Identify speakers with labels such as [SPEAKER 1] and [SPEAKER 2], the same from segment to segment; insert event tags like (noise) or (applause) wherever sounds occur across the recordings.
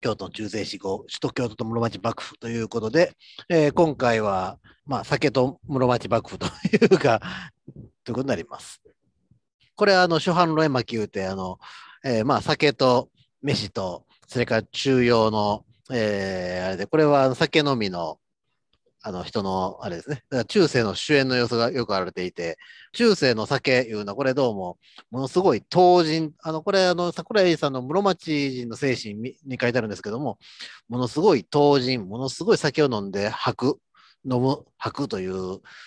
[SPEAKER 1] 京都の世税死首都京都と室町幕府ということで、えー、今回は、まあ、酒と室町幕府というか、ということになります。これはあの初版の絵巻言うて、あの、えー、まあ酒と飯と、それから中庸の、えー、あれで、これは酒飲みのあの人のあれですね。中世の主演の様子がよくあられていて、中世の酒いうのはこれどうも、ものすごい当人、あのこれあの桜井さんの室町人の精神に書いてあるんですけども、ものすごい当人、ものすごい酒を飲んで吐く、飲む、吐くという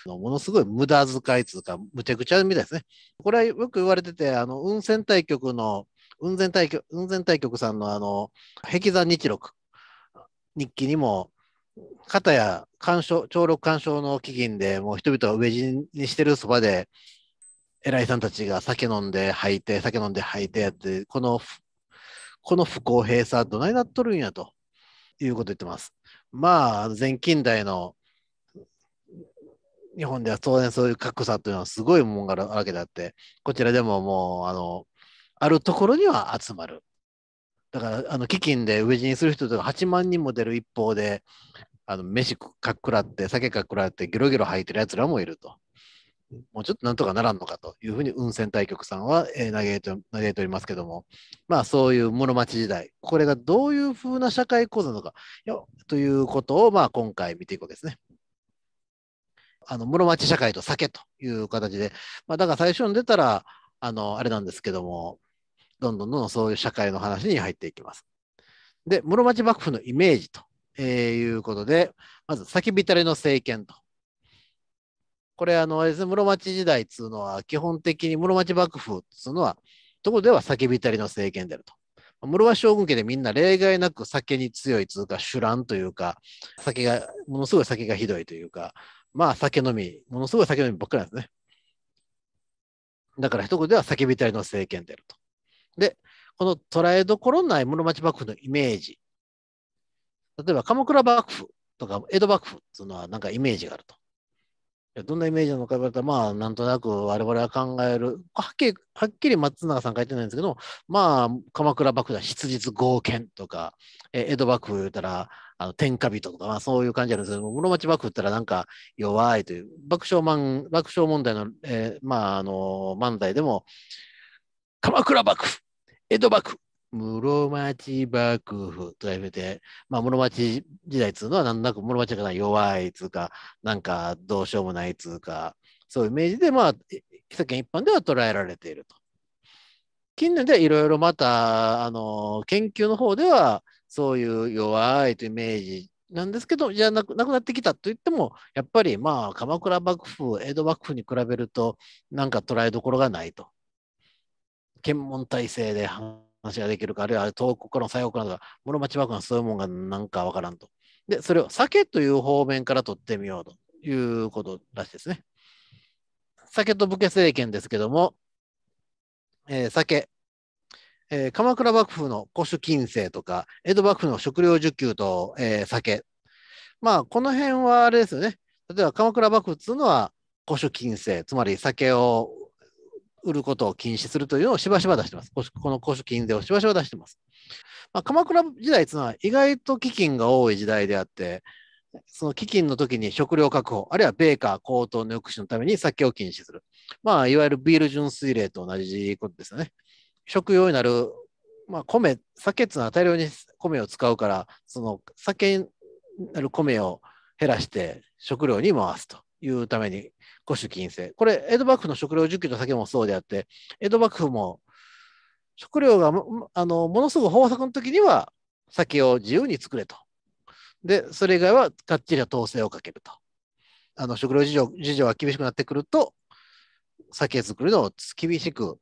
[SPEAKER 1] の、ものすごい無駄遣いというか、むちゃくちゃみたいですね。これはよく言われてて、あの運泉対局の雲仙対局、雲仙対局さんのあの、壁山日録、日記にも、片や干渉長禄干渉の飢饉でもう人々は飢え死にしてるそばで偉いさんたちが酒飲んで吐いて酒飲んで吐いてやってこのこの不公平さどないなっとるんやということ言ってます。まあ前近代の日本では当然そういう格差というのはすごいもんがあるわけであってこちらでももうあのあるところには集まるだからあの基金で飢え死にする人とか8万人も出る一方で、あの飯かっくらって、酒かっくらって、ゲロゲロ吐いてるやつらもいると。もうちょっとなんとかならんのかというふうに運船対局さんは、えー、嘆いて嘆いておりますけども、まあそういう室町時代、これがどういうふうな社会構造なのかということを、まあ、今回見ていくわけですね。あの室町社会と酒という形で、まあ、だから最初に出たらあのあれなんですけども、どんどんどんどんそういう社会の話に入っていきます。で、室町幕府のイメージと、えいうことで、まず、先びたりの政権と。これ、あの、室町時代っていうのは、基本的に室町幕府っていうのは、ところでは先びたりの政権であると。室町将軍家でみんな例外なく酒に強いというか、酒乱というか、酒が、ものすごい酒がひどいというか、まあ酒飲み、ものすごい酒飲みばっかりなんですね。だから一言では酒びたりの政権であると。で、この捉えどころない室町幕府のイメージ。例えば、鎌倉幕府とか江戸幕府っていうのはなんかイメージがあると。どんなイメージなのか言われたら、まあ、なんとなく我々は考える。はっきり、はっきり松永さん書いてないんですけど、まあ、鎌倉幕府は質実合憲とか、え江戸幕府言ったら、あの天下人とか、まあ、そういう感じなんですけど、室町幕府ったらなんか弱いという、爆笑爆笑問題の、えー、まあ、あの、漫才でも、鎌倉幕府、江戸幕府、室町幕府とやめて、まあ、室町時代っつうのは何なく室町が弱いっつうか、なんかどうしようもないっつうか、そういうイメージで、まあ、北見一般では捉えられていると。近年でいろいろまた、あの、研究の方では、そういう弱いというイメージなんですけど、じゃなくなくなってきたと言っても、やっぱりまあ、鎌倉幕府、江戸幕府に比べると、なんか捉えどころがないと。検問体制で話ができるか、あるいは東国からの最北などが、室町幕府のそういうもんがなんかわからんと。で、それを酒という方面から取ってみようということらしいですね。酒と武家政権ですけども、えー、酒、えー、鎌倉幕府の古酒金制とか、江戸幕府の食料需給と、えー、酒。まあ、この辺はあれですよね。例えば鎌倉幕府っていうのは古酒金制、つまり酒を売ることを禁止するというのをしばしば出してます。この公主金税をしばしば出してます。まあ、鎌倉時代というのは意外と基金が多い時代であって、その基金の時に食料確保、あるいは米価高騰の抑止のために酒を禁止する。まあ、いわゆるビール純粋令と同じことですよね。食用になる、まあ、米、酒っていうのは大量に米を使うから、その酒になる米を減らして食料に回すと。いうために、古酒禁制。これ、江戸幕府の食料需給の先もそうであって、江戸幕府も食料があのものすごく豊作の時には酒を自由に作れと。で、それ以外はかっちりは統制をかけると。あの食料事情事情が厳しくなってくると、酒造りの厳しく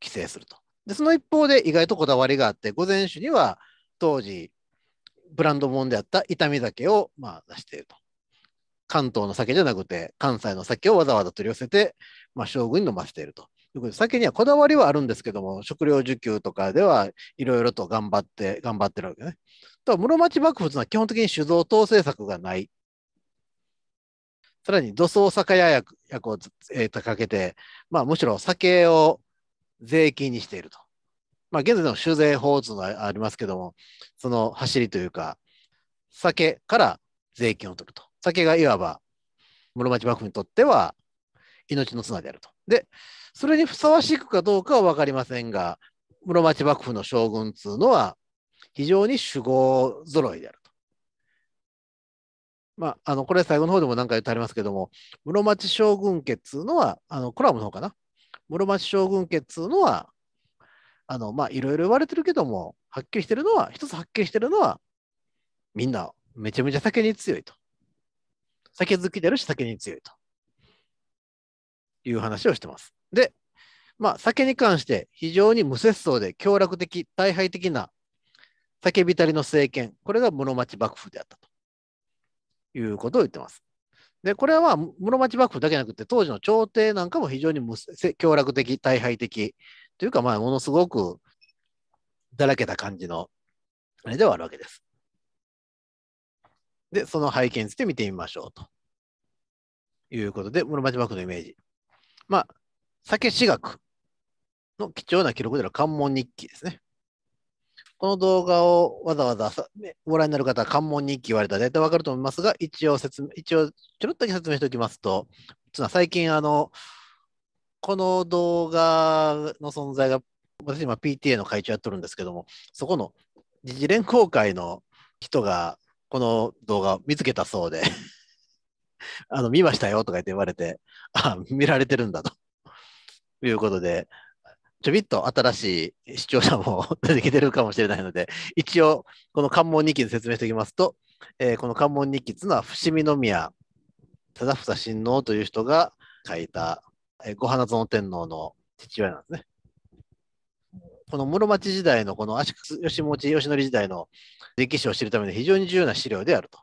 [SPEAKER 1] 規制すると。で、その一方で意外とこだわりがあって、午前酒には当時、ブランドもんであった痛み酒をまあ出していると。関東の酒じゃなくて、関西の酒をわざわざ取り寄せて、まあ、将軍に飲ませていると。いうことで酒にはこだわりはあるんですけども、食料需給とかではいろいろと頑張って、頑張ってるわけね。と室町幕府というのは基本的に酒造統制策がない。さらに土葬酒屋役を、えー、掲げて、まあ、むしろ酒を税金にしていると。まあ、現在の酒税法というのはありますけども、その走りというか、酒から税金を取ると。酒がいわば室町幕府にとっては命の綱であると。で、それにふさわしくかどうかは分かりませんが、室町幕府の将軍っつうのは非常に主語ろいであると。まあ、あのこれ最後の方でも何か言ってありますけども、室町将軍家っつうのは、あのコラムの方かな。室町将軍家っつうのは、あのまあ、いろいろ言われてるけども、はっきりしてるのは、一つはっきりしてるのは、みんなめちゃめちゃ酒に強いと。酒好きであるし、酒に強いという話をしてます。で、まあ、酒に関して非常に無節操で強楽的、大敗的な酒浸りの政権、これが室町幕府であったということを言ってます。で、これは室町幕府だけじゃなくて、当時の朝廷なんかも非常に強楽的、大敗的、というか、まあ、ものすごくだらけた感じのあれではあるわけです。で、その背景について見てみましょうと。いうことで、室町幕府のイメージ。まあ、酒志学の貴重な記録である関門日記ですね。この動画をわざわざご覧になる方は関門日記言われたら大体わかると思いますが、一応説明、一応ちょろっと説明しておきますと、つ最近あの、この動画の存在が、私今 PTA の会長やってるんですけども、そこの時事連公会の人がこの動画を見つけたそうで (laughs) あの、見ましたよとか言って言われて、あ、見られてるんだということで、ちょびっと新しい視聴者も (laughs) 出てきてるかもしれないので、一応、この関門日記で説明しておきますと、えー、この関門日記というのは、伏見宮忠房親王という人が書いた、えー、ご花園天皇の父親なんですね。この室町時代のこの足利義持義則時代の歴史を知るための非常に重要な資料であると。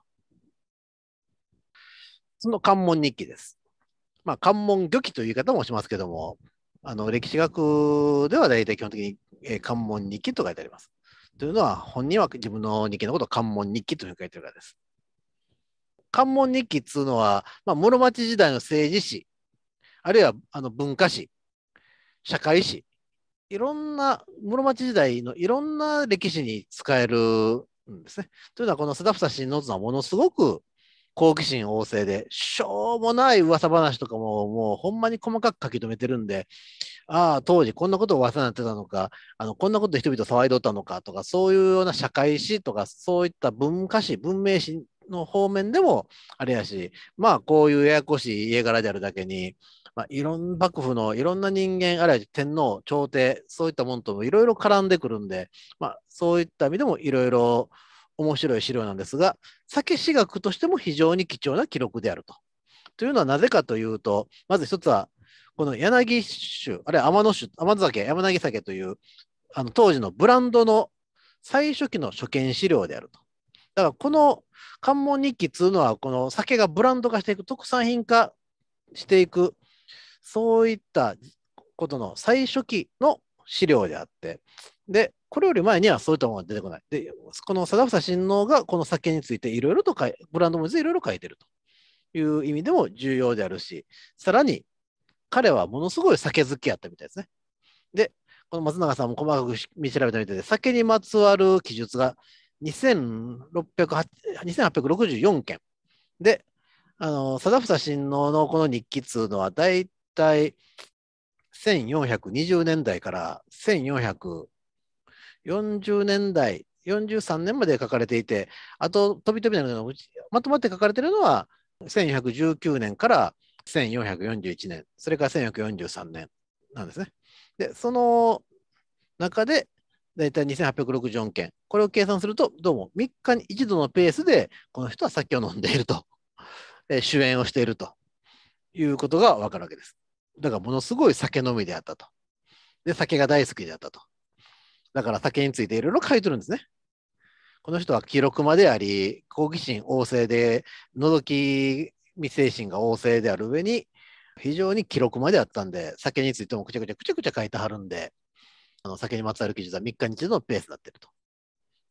[SPEAKER 1] その関門日記です。まあ、関門漁記という言い方もしますけども、あの歴史学では大体基本的に、えー、関門日記と書いてあります。というのは、本人は自分の日記のことを関門日記というふうに書いてるからです。関門日記っいうのは、まあ、室町時代の政治史、あるいはあの文化史、社会史、いろんな室町時代のいろんな歴史に使えるんですね。というのはこのスダフサ新之津はものすごく好奇心旺盛でしょうもない噂話とかももうほんまに細かく書き留めてるんでああ当時こんなことを噂になってたのかあのこんなことで人々騒いどったのかとかそういうような社会史とかそういった文化史文明史の方面でもあれやし、まあこういうややこしい家柄であるだけに、まあ、いろんな幕府のいろんな人間、あるいは天皇、朝廷、そういったものともいろいろ絡んでくるんで、まあそういった意味でもいろいろ面白い資料なんですが、酒史学としても非常に貴重な記録であると。というのはなぜかというと、まず一つは、この柳酒、あるいは天野酒、天酒、山柳酒という、あの当時のブランドの最初期の初見資料であると。だからこの関門日記っつうのは、この酒がブランド化していく、特産品化していく、そういったことの最初期の資料であって、で、これより前にはそういったものが出てこない。で、この貞房親王がこの酒についていろいろと書い、ブランドもいろいろ書いてるという意味でも重要であるし、さらに彼はものすごい酒好きやったみたいですね。で、この松永さんも細かく見調べたみたいで、酒にまつわる記述が2864件で、あの、貞房親王のこの日記っいうのは、だいたい1420年代から1440年代、43年まで書かれていて、あと、飛び飛びなのまとまって書かれているのは、1419年から1441年、それから1443年なんですね。で、その中で、大体2864件。これを計算すると、どうも3日に1度のペースで、この人は酒を飲んでいると、(laughs) えー、主演をしているということがわかるわけです。だからものすごい酒飲みであったと。で、酒が大好きであったと。だから酒についていろいろ書いてるんですね。この人は記録まであり、好奇心旺盛で、覗き未精神が旺盛である上に、非常に記録まであったんで、酒についてもくちゃくちゃくちゃくちゃ書いてはるんで、あの酒にまつわる記述は3日に一度のペースになっていると。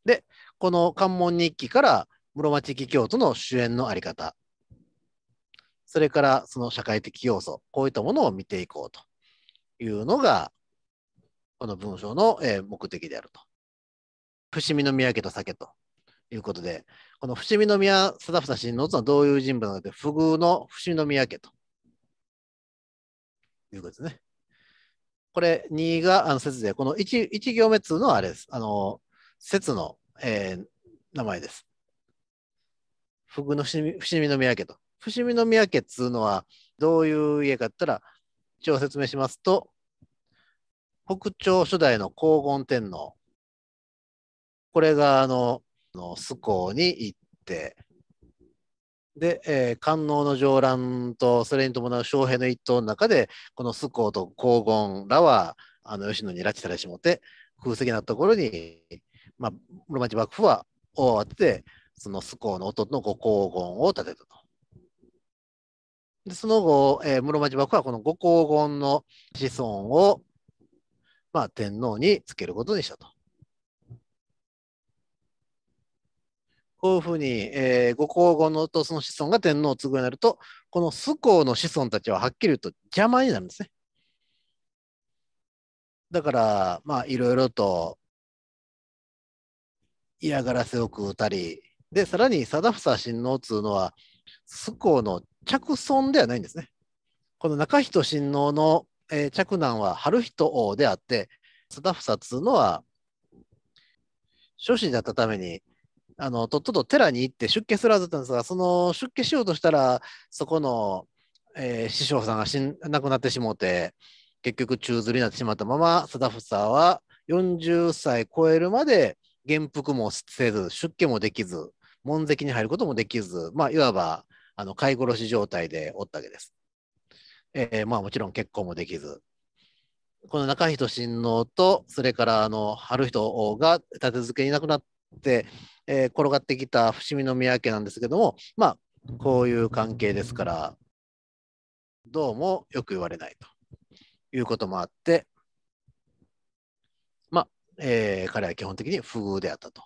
[SPEAKER 1] で、この関門日記から室町記教徒の主演のあり方、それからその社会的要素、こういったものを見ていこうというのが、この文章の目的であると。伏見宮家と酒ということで、この伏見宮貞房新之津はどういう人物なのて、不遇の伏見宮家ということですね。これ2があの節で、この 1, 1行目通のあれです。あの、節の、えー、名前です。ぐの伏見宮家と。伏見宮家っつうのはどういう家かって言ったら、一応説明しますと、北朝初代の黄金天皇。これがあの、の、スコに行って、で、えー、官能の上乱と、それに伴う将兵の一党の中で、この須江と黄金らは、あの吉野に拉致されしもて、空席なところに、まあ、室町幕府は大慌てて、その須江の弟の五黄金を建てたと。でその後、えー、室町幕府はこの五黄金の子孫を、まあ、天皇につけることにしたと。こういうふうに、えー、ご皇后のとその子孫が天皇を継ぐようになると、この崇皇の子孫たちははっきり言うと邪魔になるんですね。だから、まあ、いろいろと嫌がらせを食うたり、で、さらに貞房親王というのは、崇皇の着孫ではないんですね。この中人親王の、えー、着男は春人王であって、貞房というのは、諸子だったために、あの、とっとと寺に行って出家するはずだったんですが、その出家しようとしたら、そこの、えー、師匠さんが死ん亡くなってしもうて、結局宙吊りになってしまったまま、貞房は40歳超えるまで元服もせず、出家もできず、門跡に入ることもできず、まあ、いわば、あの、飼い殺し状態でおったわけです。えー、まあ、もちろん結婚もできず。この中人親王と、それから、あの、春人が立て続けに亡くなっって、えー、転がってきた伏見宮家なんですけども、まあ、こういう関係ですから、どうもよく言われないということもあって、まあ、えー、彼は基本的に不遇であったと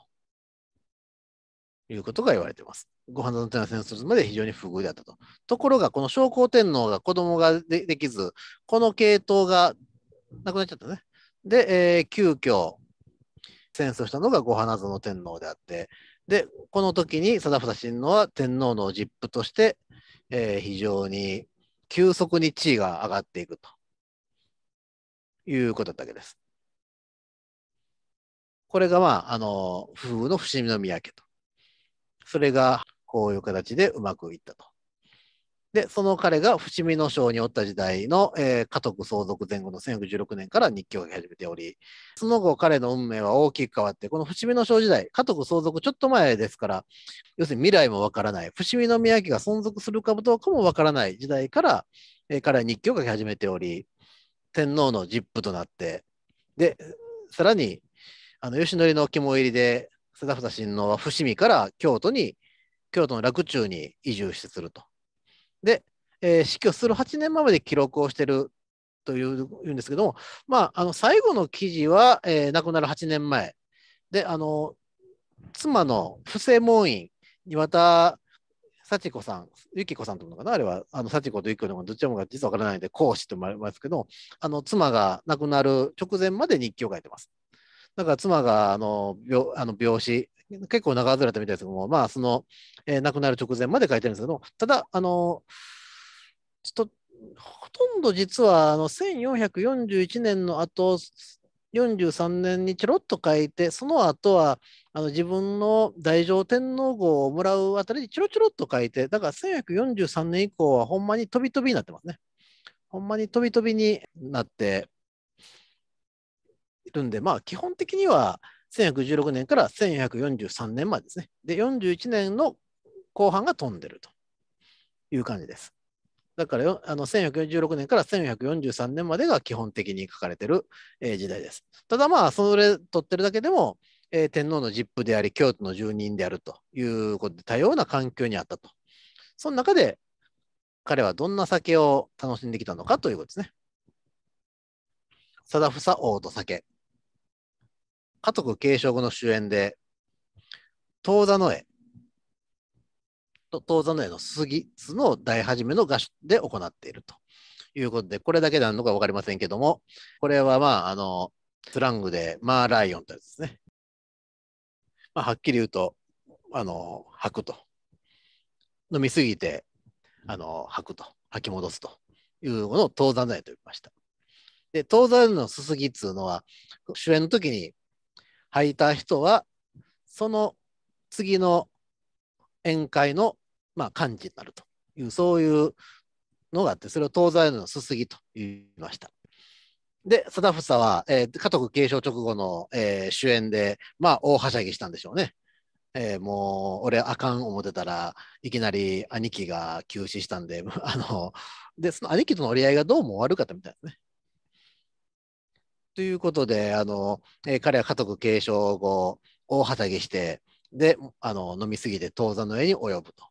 [SPEAKER 1] いうことが言われています。ご飯の天皇戦争まで非常に不遇であったと。ところが、この昭光天皇が子供ができず、この系統がなくなっちゃったね。で、えー、急遽、戦争したのが五花園天皇であって、で、この時に定房親王は天皇の実父として、えー、非常に急速に地位が上がっていくということだったわけです。これがまあ、あの、夫婦の伏見宮家と。それがこういう形でうまくいったと。で、その彼が伏見の省におった時代の、えー、家督相続前後の1416年から日記を書き始めており、その後彼の運命は大きく変わって、この伏見の省時代、家督相続ちょっと前ですから、要するに未来もわからない、伏見の宮家が存続するかどうかもわからない時代から、えー、彼は日記を書き始めており、天皇の実父となって、で、さらに、あの、吉典の肝入りで、菅田親王は伏見から京都に、京都の洛中に移住してすると。で、えー、死去する8年前まで記録をしているという言うんですけども、まあ、あの最後の記事は、えー、亡くなる8年前であの妻の不正門院岩田幸子さん、幸子さんというのかな、あれは、あの幸子と幸子のどっちもが実は分からないので、講師ともあいますけど、あの妻が亡くなる直前まで日記を書いてます。だから妻があの病あの病死、結構長ずれたみたいですけども、まあ、その、えー、亡くなる直前まで書いてるんですけど、ただ、あの、ちょっと、ほとんど実は、あの、1441年の後、43年にちょろっと書いて、その後は、あの自分の大乗天皇号をもらうあたりにちょろちょろっと書いて、だから1943年以降はほんまに飛び飛びになってますね。ほんまに飛び飛びになっているんで、まあ基本的には1116年から1443年までですね。で、41年の後半が飛んでるという感じです。だからよあの1 4 6年から1443年までが基本的に書かれてる、えー、時代です。ただまあ、それ取ってるだけでも、えー、天皇の実父であり、京都の住人であるということで、多様な環境にあったと。その中で、彼はどんな酒を楽しんできたのかということですね。貞房王と酒。家督継承後の主演で、遠座の絵と遠座の絵の杉津の大始めの合唱で行っているということで、これだけなのか分かりませんけども、これはまあ、あの、スラングでマーライオンとてやつですね。まあ、はっきり言うと、あの、吐くと。飲みすぎて、あの、吐くと。吐き戻すというものを遠山のいと言いました。で、東山のすすぎっつうのは、主演の時に吐いた人は、その次の宴会の、まあ、幹事になるという、そういうのがあって、それを東西のすすぎと言いました。で、貞房は、えー、家督継承直後の、えー、主演で、まあ、大はしゃぎしたんでしょうね。えー、もう、俺、あかん思ってたらいきなり兄貴が急死したんで、(laughs) あの、で、その兄貴との折り合いがどうも悪かったみたいですね。ということで、あの、えー、彼は家督継承後、大はしして、で、あの、飲みすぎて当座の絵に及ぶと。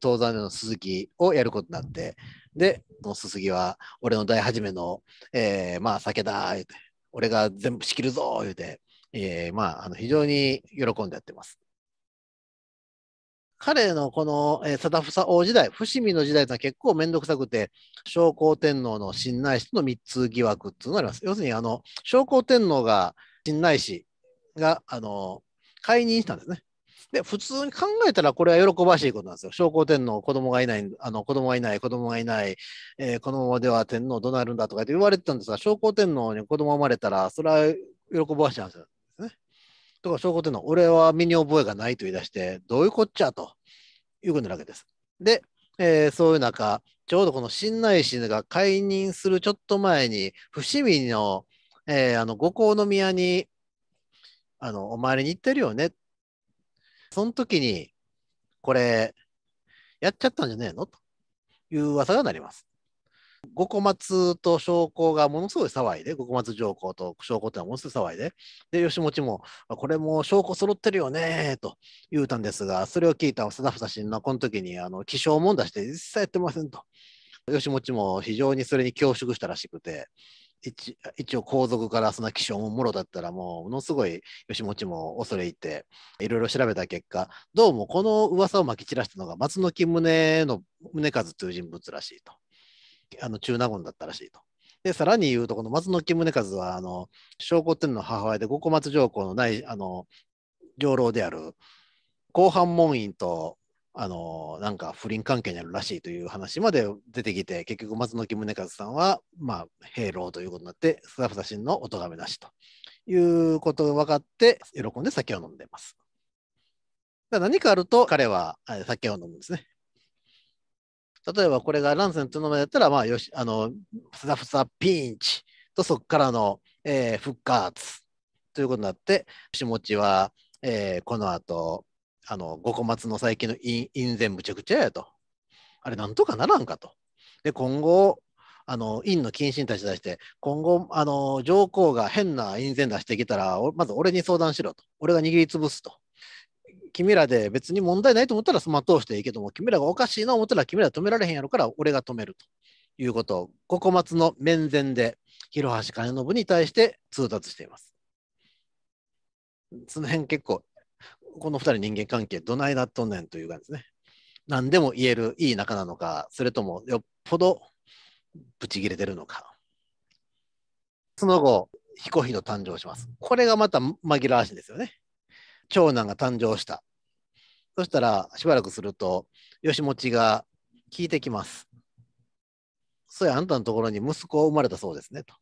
[SPEAKER 1] 当座の鈴木をやることになって、で、この鈴木は、俺の大初めの、えー、まあ、酒だ、言うて、俺が全部仕切るぞ、言うて、えー、まあ、あの非常に喜んでやってます。彼のこの、えー、貞房王時代、伏見の時代というのは結構めんどくさくて、昭降天皇の頼内との三つ疑惑っていうのがあります。要するに、あの、昭光天皇が、信内氏が、あの、解任したんですね。で、普通に考えたらこれは喜ばしいことなんですよ。昭降天皇、子供がいない、あの、子供がいない、子供がいない、えー、このままでは天皇どうなるんだとか言われてたんですが、昭降天皇に子供生まれたら、それは喜ばしいんですよ。とかそういうことの、俺は身に覚えがないと言い出して、どういうこっちゃということなわけです。で、えー、そういう中、ちょうどこの新内氏が解任するちょっと前に、伏見の、えー、あの五香の宮にあのお参りに行ってるよね。その時に、これ、やっちゃったんじゃねえのという噂がなります。五小松と将校がものすごい騒いで、五小松上皇と将校ってのはものすごい騒いで、で、吉持も、これも証拠揃ってるよね、と言うたんですが、それを聞いた貞房親のこの時に、あの、気象問題して、一切やってませんと。吉持も非常にそれに恐縮したらしくて、一一応皇族からそんな気象ももろだったらもうものすごい吉持も恐れ入っていろいろ調べた結果どうもこの噂をまき散らしたのが松木宗の宗和という人物らしいと。あの中納言だったらしいと。で、さらに言うと、この松野木宗和は、あの、証拠天の母親で五小松上皇のない、あの、養老である、後半門院と、あの、なんか不倫関係にあるらしいという話まで出てきて、結局松野木宗和さんは、まあ、兵老ということになって、スッフ写神のお咎めなしということが分かって、喜んで酒を飲んでます。何かあると、彼は酒を飲むんですね。例えばこれがランセンうの前だったら、まあ、よし、あの、ふさふさピンチとそこからの、えー、復活ということになって、下地は、えー、この後、あの、五個松の最近の陰前むちゃくちゃやと。あれ、なんとかならんかと。で、今後、あの、陰の謹慎たちに対して、今後、あの、上皇が変な陰前出してきたら、まず俺に相談しろと。俺が握りつぶすと。君らで別に問題ないと思ったら、その通していいけども、君らがおかしいな思ったら、君ら止められへんやろから、俺が止めるということを、ここ松の面前で、広橋兼信に対して通達しています。その辺結構、この2人人間関係、どないなっとんねんという感じですね。何でも言えるいい仲なのか、それともよっぽどブチ切れてるのか。その後、ヒコヒの誕生します。これがまた紛らわしいですよね。長男が誕生した。そしたら、しばらくすると、吉持が聞いてきます。そうや、あんたのところに息子生まれたそうですね、と。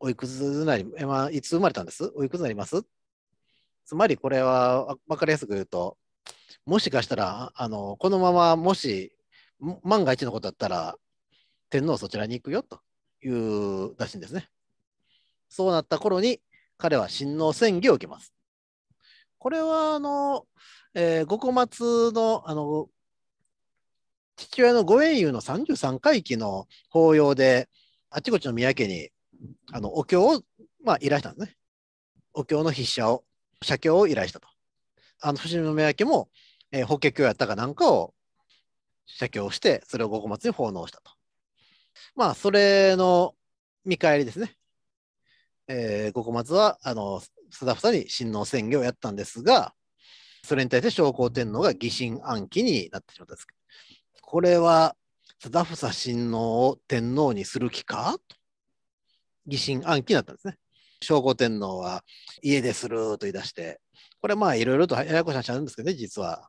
[SPEAKER 1] おいくつなり、えまあ、いつ生まれたんですおいくつなりますつまり、これは分かりやすく言うと、もしかしたら、あのこのまま、もし万が一のことだったら、天皇そちらに行くよというらしいんですね。そうなった頃に、彼は親王宣言を受けます。これは、あの、えー、五個松の、あの、父親の御縁友の33回忌の法要で、あちこちの宮家に、あの、お経を、まあ、依頼したんですね。お経の筆者を、写経を依頼したと。あの、伏見の宮家も、えー、法華経やったかなんかを写経して、それを五個松に奉納したと。まあ、それの見返りですね。えー、五個松は、あの、スダフに親王宣言をやったんですが、それに対して昭降天皇が疑心暗鬼になってしまったんです。これは、スダフ親王を天皇にする気かと疑心暗鬼になったんですね。昭降天皇は家ですると言い出して、これまあいろいろとややこしし話なんですけどね、実は。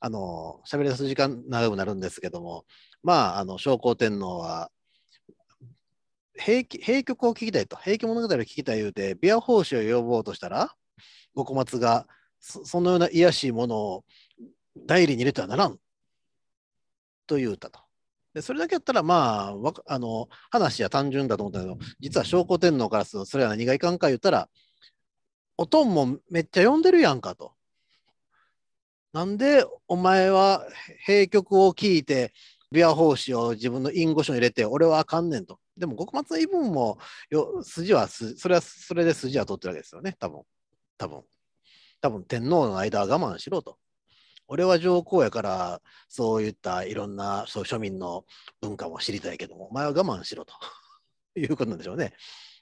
[SPEAKER 1] あの、喋り出す時間長くなるんですけども、まあ、あの、昭光天皇は平平曲を聞きたいと、平気物語を聞きたい言うて、琵琶法師を呼ぼうとしたら、五小松がそのような卑しいものを代理に入れてはならんと言うたと。でそれだけやったら、まあ、あの話は単純だと思ったけど、実は証拠天皇からすると、それは何がいかんか言ったら、おとんもめっちゃ呼んでるやんかと。なんでお前は平曲を聞いて、琵琶法師を自分の隠語書に入れて、俺はあかんねんと。でも極末の言い分もよ筋はそれはそれで筋は取ってるわけですよね多分多分多分天皇の間は我慢しろと俺は上皇やからそういったいろんなそう庶民の文化も知りたいけどもお前は我慢しろと (laughs) いうことなんでしょうね。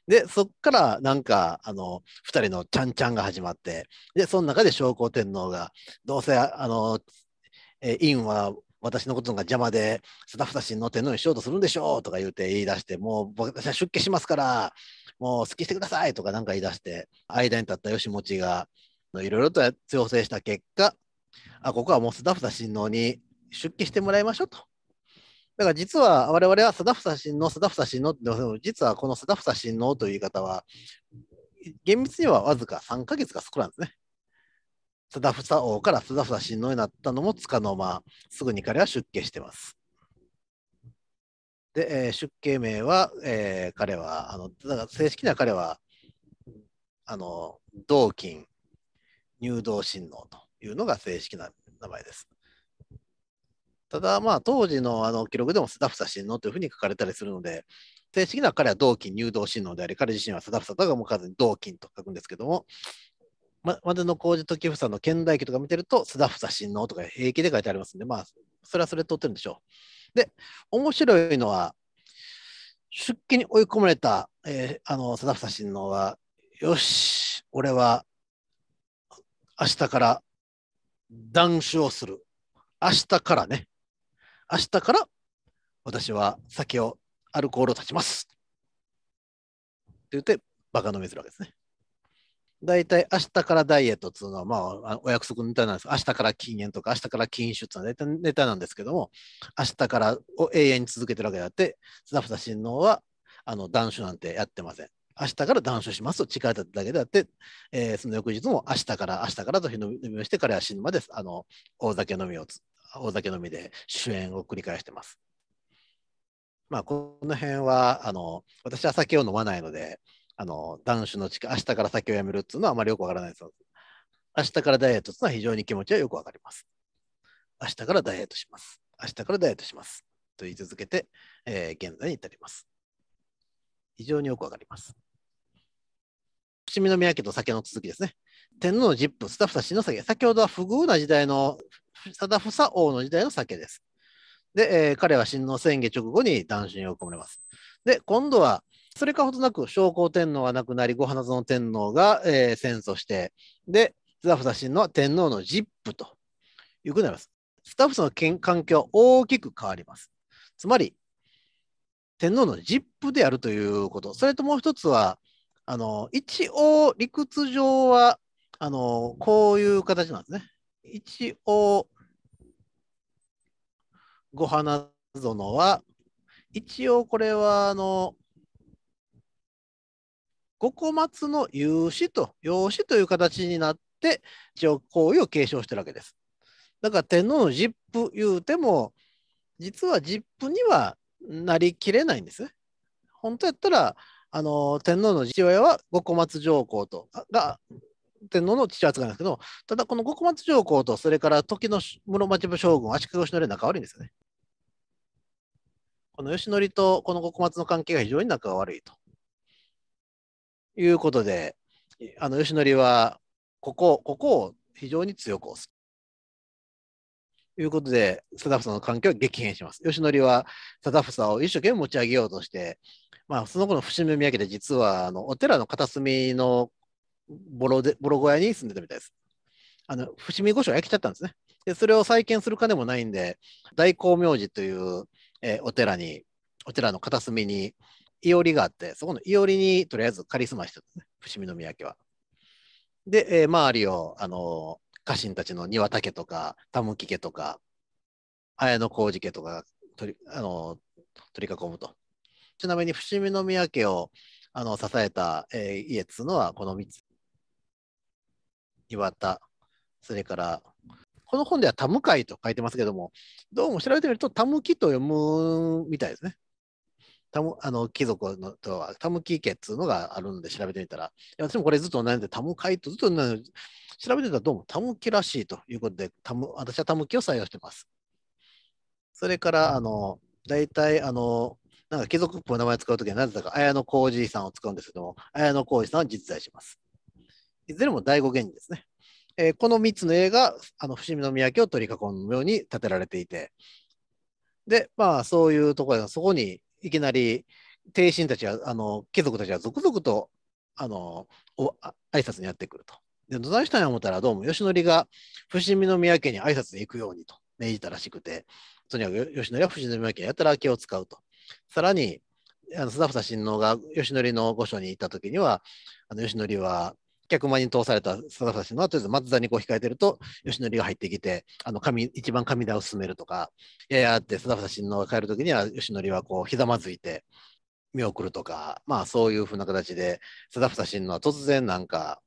[SPEAKER 1] でそっからなんかあの2人のちゃんちゃんが始まってでその中で上皇天皇がどうせあのえ院は私のことが邪魔で、スタッフたちに乗ってんのにしようとするんでしょうとか言うて言い出して、もう私は出家しますから、もう好きしてくださいとかなんか言い出して、間に立った吉持が、いろいろと調整した結果、あ、ここはもうスタッフたちのに出家してもらいましょうと。だから実は我々はスタッフさんのスタッフさんのって実はこのスタッフさんのという言い方は厳密にはわずか3ヶ月が少ないんですね。フサ王からスダフサ親王になったのもつかの間すぐに彼は出家してますで、えー、出家名は、えー、彼はあのだから正式には彼はあの同金入道親王というのが正式な名前ですただまあ当時のあの記録でもスダフサ親王というふうに書かれたりするので正式な彼は同金入道親王であり彼自身はスダフサとは向かずに同金と書くんですけどもま、窓の小路と寄付さんの兼題記とか見てると、須田房親王とか平気で書いてありますんで、まあ、それはそれとってるんでしょう。で、面白いのは、出家に追い込まれた、えー、あの、須田房親王は、よし、俺は、明日から断酒をする。明日からね。明日から、私は酒を、アルコールを断ちます。って言って、バカ飲みするわけですね。大体明日からダイエットっていうのは、まあ、お約束のネタなんです明日から禁煙とか、明日から禁酒っていうのは大体ネタなんですけども、明日からを永遠に続けてるわけであって、スナフタ親王は、あの、断酒なんてやってません。明日から断酒しますと誓えただけであって、えー、その翌日も明日から、明日からと日飲みをして、彼は死ぬまで、あの、大酒飲みを、大酒飲みで主演を繰り返してます。まあ、この辺は、あの、私は酒を飲まないので、あの、男子の力、明日から先をやめるっていうのはあまりよくわからないです。明日からダイエットっていうのは非常に気持ちはよくわかります。明日からダイエットします。明日からダイエットします。と言い続けて、えー、現在に至ります。非常によくわかります。伏見宮家と酒の続きですね。天皇のジップ、スタッフたちの酒。先ほどは不遇な時代の、貞房王の時代の酒です。で、えー、彼は親王宣言直後に男子に喜ばれます。で、今度は、それかほどなく、昭光天皇が亡くなり、ご花園天皇が、えー、戦争して、で、スタッフたちの天皇のジップということになります。スタッフの環境は大きく変わります。つまり、天皇のジップであるということ、それともう一つは、あの一応、理屈上はあのこういう形なんですね。一応、ご花園は、一応これはあの五個松の有志と養子という形になって、一応行為を継承してるわけです。だから天皇の実父言うても、実は実父にはなりきれないんです。本当やったら、あの天皇の父親は五個松上皇とが天皇の父親扱いなんですけど、ただこの五個松上皇と、それから時の室町部将軍、足利義教仲悪いんですよね。この義教とこの五個松の関係が非常に仲が悪いと。いうことで、あの、吉典は、ここ、ここを非常に強く押す。ということで、サダフサの環境は激変します。吉典はサダフサを一生懸命持ち上げようとして、まあ、その子の伏見宮家で実は、あの、お寺の片隅のボロでボロ小屋に住んでたみたいです。あの、伏見御所が焼けちゃったんですね。で、それを再建する金もないんで、大光明寺という、えー、お寺に、お寺の片隅に、いおりがあって、そこのいおりにとりあえずカリスマしてたね、伏見宮家は。で、えー、周りを、あのー、家臣たちの庭竹とか、田向家とか、綾小路家とか取り,、あのー、取り囲むと。ちなみに伏見宮家をあの支えた、えー、家っつうのは、この3つ。岩田、それから、この本では田向と書いてますけども、どうも調べてみると、田向と読むみたいですね。タムあの貴族のとはタムキー家っつうのがあるんで調べてみたら、私もこれずっと悩んで、タムいとずっと悩んで、調べてたらどうもタムキらしいということで、タム私はタムキを採用してます。それから、あの、大体、あの、なんか貴族っぽい名前使うときはなぜだか綾小路さんを使うんですけども、綾小路さんは実在します。いずれも第五原理ですね。えー、この3つの絵があの伏見宮家を取り囲むように建てられていて、で、まあそういうところで、そこにいきなり、帝臣たちは、あの、貴族たちは続々と、あの、おあ挨拶にやってくると。で、ないしたんや思ったら、どうも、吉典が伏見宮家に挨拶に行くようにと命じたらしくて、とにかく吉典は伏見宮家にやたら気を使うと。さらに、あの須田房親王が吉典の御所に行った時には、あの吉典は100万人通された佐々氏の後ず松田にこう控えてると、吉典が入ってきて、あの神一番神田を進めるとか、いやいやって佐々親王が帰るときには、吉典はこうひざまずいて見送るとか、まあそういうふうな形で、佐々親王は突然なんか、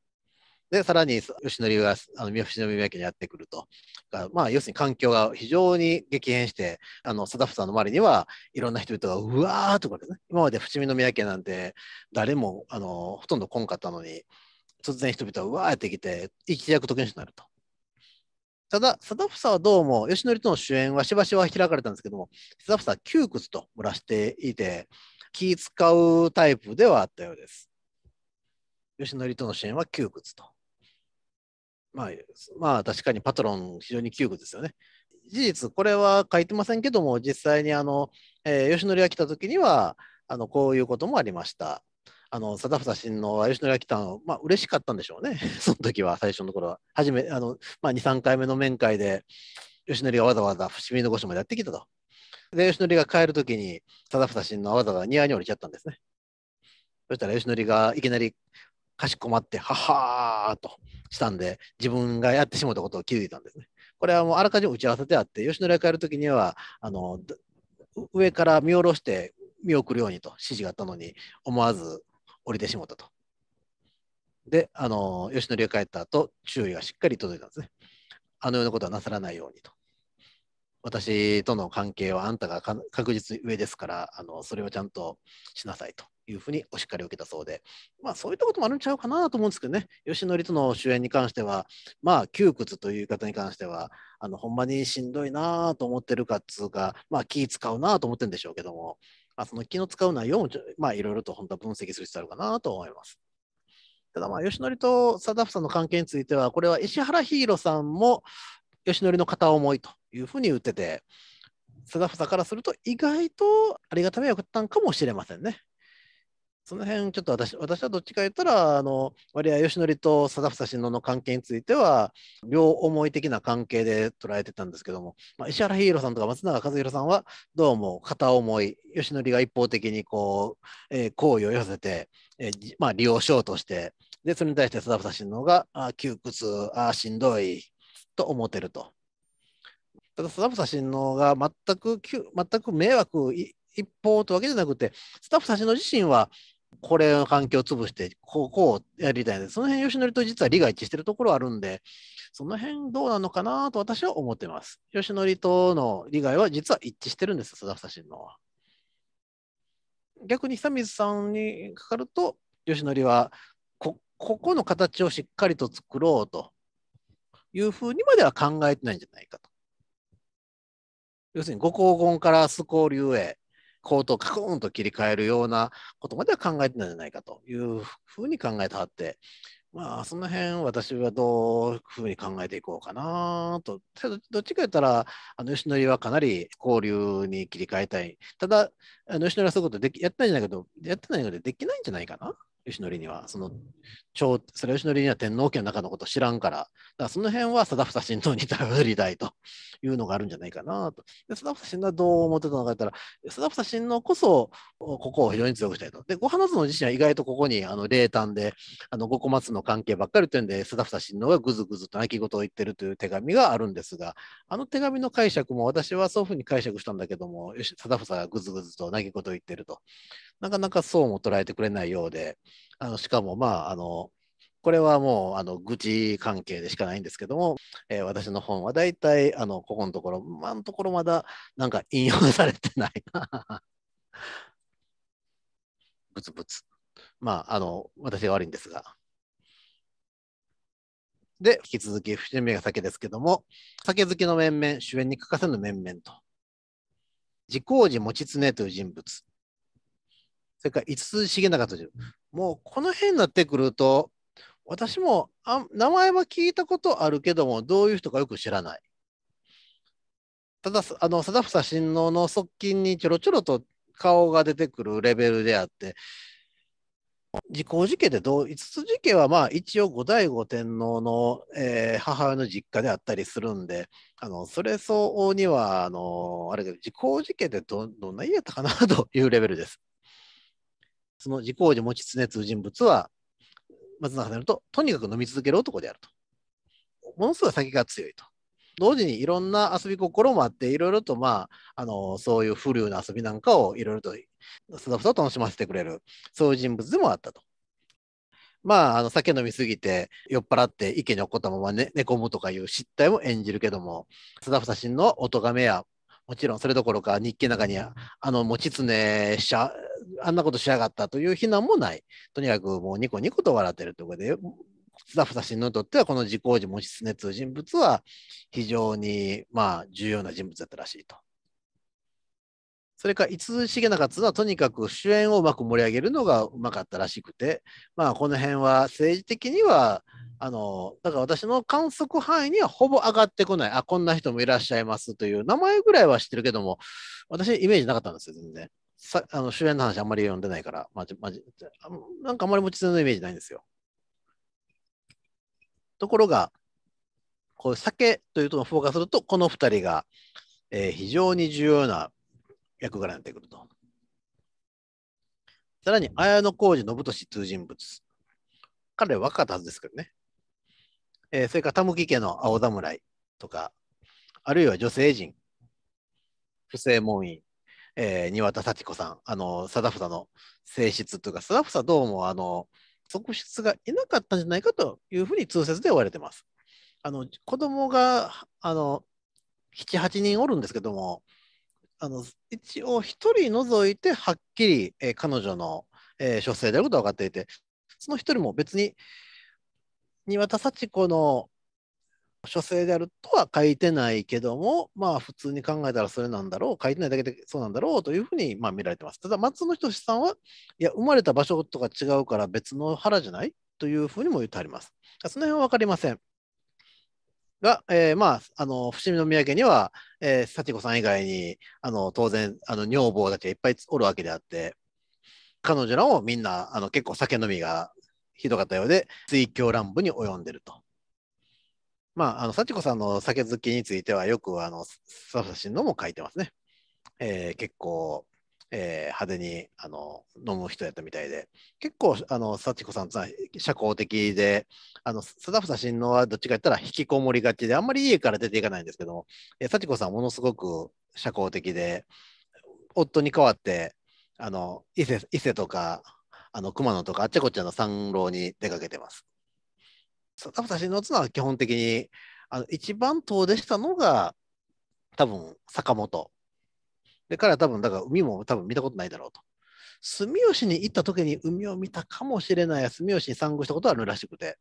[SPEAKER 1] で、さらに吉典があの宮家にやってくると。まあ、要するに環境が非常に激変して、あの、ふたの周りには、いろんな人々が、うわーとかですね、今まで伏見宮家なんて、誰も、あの、ほとんど来んかったのに、突然人々はわーってきて、一躍時の人になると。ただ、貞房はどうも、義則との主演はしばしば開かれたんですけども、貞房は窮屈と漏らしていて、気使うタイプではあったようです。義則との主演は窮屈と。まあ、まあ、確かにパトロン、非常に窮屈ですよね。事実、これは書いてませんけども、実際にあの、えー、義則が来た時には、あのこういうこともありました。あの、貞房新の有吉野が来たの、まあ、嬉しかったんでしょうね。(laughs) その時は、最初の頃は。じめ、あの、まあ、2、3回目の面会で、吉典がわざわざ伏見の御所までやってきたと。で、吉典が帰るときに、貞房新のわざわざ庭に降りちゃったんですね。そしたら吉典がいきなりかしこまって、ははーとしたんで、自分がやってしまったことを気づいたんですね。これはもうあらかじめ打ち合わせてあって、吉典が帰るときには、あの、上から見下ろして見送るようにと指示があったのに、思わず降りてしもたと。で、あの、吉典が帰った後、注意がしっかり届いたんですね。あのようなことはなさらないようにと。私との関係はあんたが確実に上ですから、あのそれをちゃんとしなさいというふうにお叱りを受けたそうで、まあ、そういったこともあるんちゃうかなと思うんですけどね、吉典との主演に関しては、まあ、窮屈という方に関しては、あのほんまにしんどいなと思ってるかっつうか、まあ、気使うなと思ってるんでしょうけども、まあ、その気の使う内容も、まあ、いろいろと本当は分析する必要あるかなと思います。ただ、まあ、吉典とサダフさんの関係については、これは石原ヒーロさんも吉典の片思いというふうに言ってて、サダフさんからすると意外とありがたみを送ったんかもしれませんね。その辺ちょっと私私はどっちか言ったらあの割合義則と定房親王の関係については両思い的な関係で捉えてたんですけども、まあ、石原ーさんとか松永和弘さんはどうも片思い義則が一方的にこう、えー、好意を寄せて、えー、まあ、利用しようとしてでそれに対して定房親王があ窮屈あしんどいと思ってると。ただ定房親王が全く全く迷惑一方というわけじゃなくて、スタッフたちの自身はこれの環境を潰して、ここをやりたいんで、その辺、吉則と実は利害一致しているところあるんで、その辺どうなのかなと私は思ってます。吉則との利害は実は一致してるんです、菅田久んのは。逆に久水さんにかかると、吉則はこ、ここの形をしっかりと作ろうというふうにまでは考えてないんじゃないかと。要するに、五黄金からスコー流へコートをカクンと切り替えるようなことまでは考えてないんじゃないかというふうに考えてはって、まあ、その辺私はどういうふうに考えていこうかなと。どっちか言ったら、あの吉典はかなり交流に切り替えたい。ただ、あの吉典はそういうことできやってないんだけど、やってないのでできないんじゃないかな。吉典には、その、朝、それ吉典には天皇家の中のこと知らんから、だからその辺は貞房親王に頼りたいというのがあるんじゃないかなと。で、貞房親王はどう思ってたのか言ったら、貞房親王こそ、ここを非常に強くしたいと。で、ご花園自身は意外とここに、あの、冷淡で、あの、五小松の関係ばっかりというんで、貞房親王がぐずぐずと泣き言を言ってるという手紙があるんですが、あの手紙の解釈も私はそういうふうに解釈したんだけども、よし、貞房がぐずぐずと泣き言を言ってると。なかなかそうも捉えてくれないようで、あのしかも、まあ、あのこれはもうあの愚痴関係でしかないんですけども、えー、私の本は大体あのここのところ、今のところまだなんか引用されてない。(laughs) ブツブツ。まあ、あの、私が悪いんですが。で、引き続き、節目が酒ですけども、酒好きの面々、主演に欠かせぬ面々と。自公寺持常という人物。それから五つ重永という。もうこの辺になってくると、私もあ名前は聞いたことあるけども、どういう人かよく知らない。ただ、あの貞房親王の側近にちょろちょろと顔が出てくるレベルであって、時効事家でどう、五つ事家はまあ一応後醍醐天皇の、えー、母親の実家であったりするんで、あのそれ相応には、あのあれ時効時家でどどんな家やったかな (laughs) というレベルです。その自公寺持ちつねつ人物は、松永さんによると、とにかく飲み続ける男であると。ものすごい酒が強いと。同時にいろんな遊び心もあって、いろいろと、まあ、あの、そういう不流な遊びなんかをいろいろと、ふだふさ楽しませてくれる、そういう人物でもあったと。まあ、あの酒飲みすぎて酔っ払って池に落っこったまま、ね、寝込むとかいう失態も演じるけども、だふ房真のお咎めやもちろんそれどころか日記の中には、あの、持ちつねしゃ、あんなことしやがったという非難もない。とにかくもうニコニコと笑ってるということで、スタッフたちにとっては、この自公時持ちつねという人物は非常に、まあ、重要な人物だったらしいと。それから、五津重中というのは、とにかく主演をうまく盛り上げるのがうまかったらしくて、まあ、この辺は政治的には、あの、だから私の観測範囲にはほぼ上がってこない。あ、こんな人もいらっしゃいますという名前ぐらいは知ってるけども、私イメージなかったんですよ、全然。さあの主演の話あんまり読んでないから、まじ、まじ、なんかあんまり持ち手のイメージないんですよ。ところが、こう酒というところをフォーカスすると、この2人が、えー、非常に重要な役柄になってくると。さらに、綾小路信俊という人物。彼は若かったはずですけどね。えー、それから田向家の青侍とか、あるいは女性陣、不正門院、えー、庭田幸子さん、あの、貞房の性質というか、貞房どうも、あの、側室がいなかったんじゃないかというふうに通説で言われてます。あの、子供が、あの、7、8人おるんですけども、あの、一応1人除いて、はっきり、えー、彼女の、えー、書生であることが分かっていて、その1人も別に、庭田幸子の書生であるとは書いてないけども、まあ普通に考えたらそれなんだろう、書いてないだけでそうなんだろうというふうにまあ見られてます。ただ松野仁さんは、いや、生まれた場所とか違うから別の腹じゃないというふうにも言ってあります。その辺は分かりません。が、えー、まあ、あの、伏見宮家には、えー、幸子さん以外に、あの、当然、あの、女房たちがいっぱいおるわけであって、彼女らもみんな、あの、結構酒飲みがひどかったようで、追狂乱舞に及んでると。まあ、あの幸子さんの酒好きについては、よくあの佐フシンのも書いてますね。えー、結構、えー、派手にあの飲む人やったみたいで、結構、あの幸子さんは社交的で、あの貞房親王はどっちか言ったら引きこもりがちで、あんまり家から出ていかないんですけども、えー、幸子さんはものすごく社交的で、夫に代わって、あの伊勢伊勢とかあの熊野とかあっちこっちの山楼に出かけてます。私の綱は基本的にあの一番遠出したのが多分坂本。で彼は多分だから海も多分見たことないだろうと。住吉に行った時に海を見たかもしれない住吉に参遇したことはあるらしくて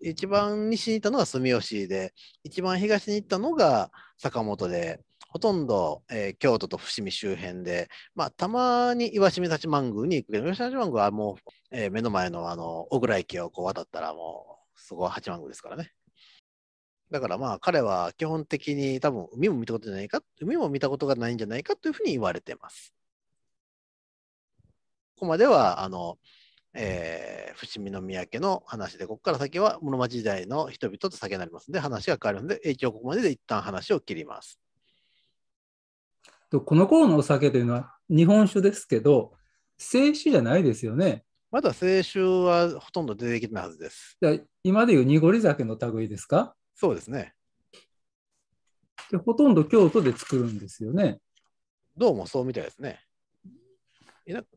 [SPEAKER 1] 一番西に行ったのが住吉で一番東に行ったのが坂本でほとんど、えー、京都と伏見周辺で、まあ、たまに石清八満宮に行くけど、石清八満宮はもう、えー、目の前のあの小倉駅をこう渡ったら、もうそこは八幡宮ですからね。だからまあ彼は基本的に多分海も見たことないか、海も見たことがないんじゃないかというふうに言われています。ここまではあの、えー、伏見宮家の話で、ここから先は室町時代の人々と酒になりますので話が変わるので、一応ここまでで一旦話を切ります。
[SPEAKER 2] この頃のお酒というのは日本酒ですけど、清酒じゃないですよね。まだ清酒
[SPEAKER 1] はほとんど出てきてないはずです。
[SPEAKER 2] じゃ今でいう濁り酒の類ですかそうですねで。ほとんど京都で作るんですよね。どうもそうみたいですね。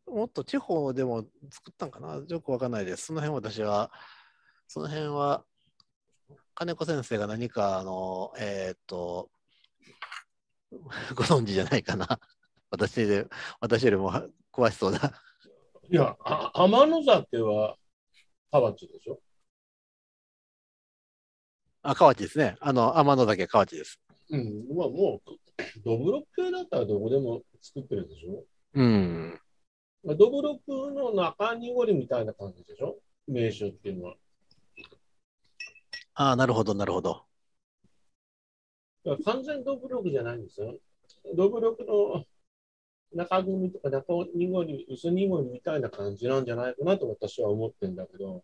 [SPEAKER 1] もっと地方でも作ったんかなよくわかんないです。その辺私は、その辺は金子先生が何かあの、えっ、ー、と、(laughs) ご存知じゃないかな。(laughs) 私で、私よりも詳しそうだ。
[SPEAKER 3] いや、あ天の酒は河内でしょ
[SPEAKER 1] あ、河内ですね。あの、天の酒河内です。
[SPEAKER 3] うん、まあもう、どぶろく系だったらどこでも作ってるでしょ
[SPEAKER 1] うん。
[SPEAKER 3] まあ、どぶろくの中濁りみたいな感じでしょ名所っていうのは。
[SPEAKER 1] ああ、なるほど、なるほど。
[SPEAKER 3] 完全ドブロクじゃないんですよ。ドブロクの中組とか中2号に、薄2号にみたいな感じなんじゃないかなと私は思ってんだけど。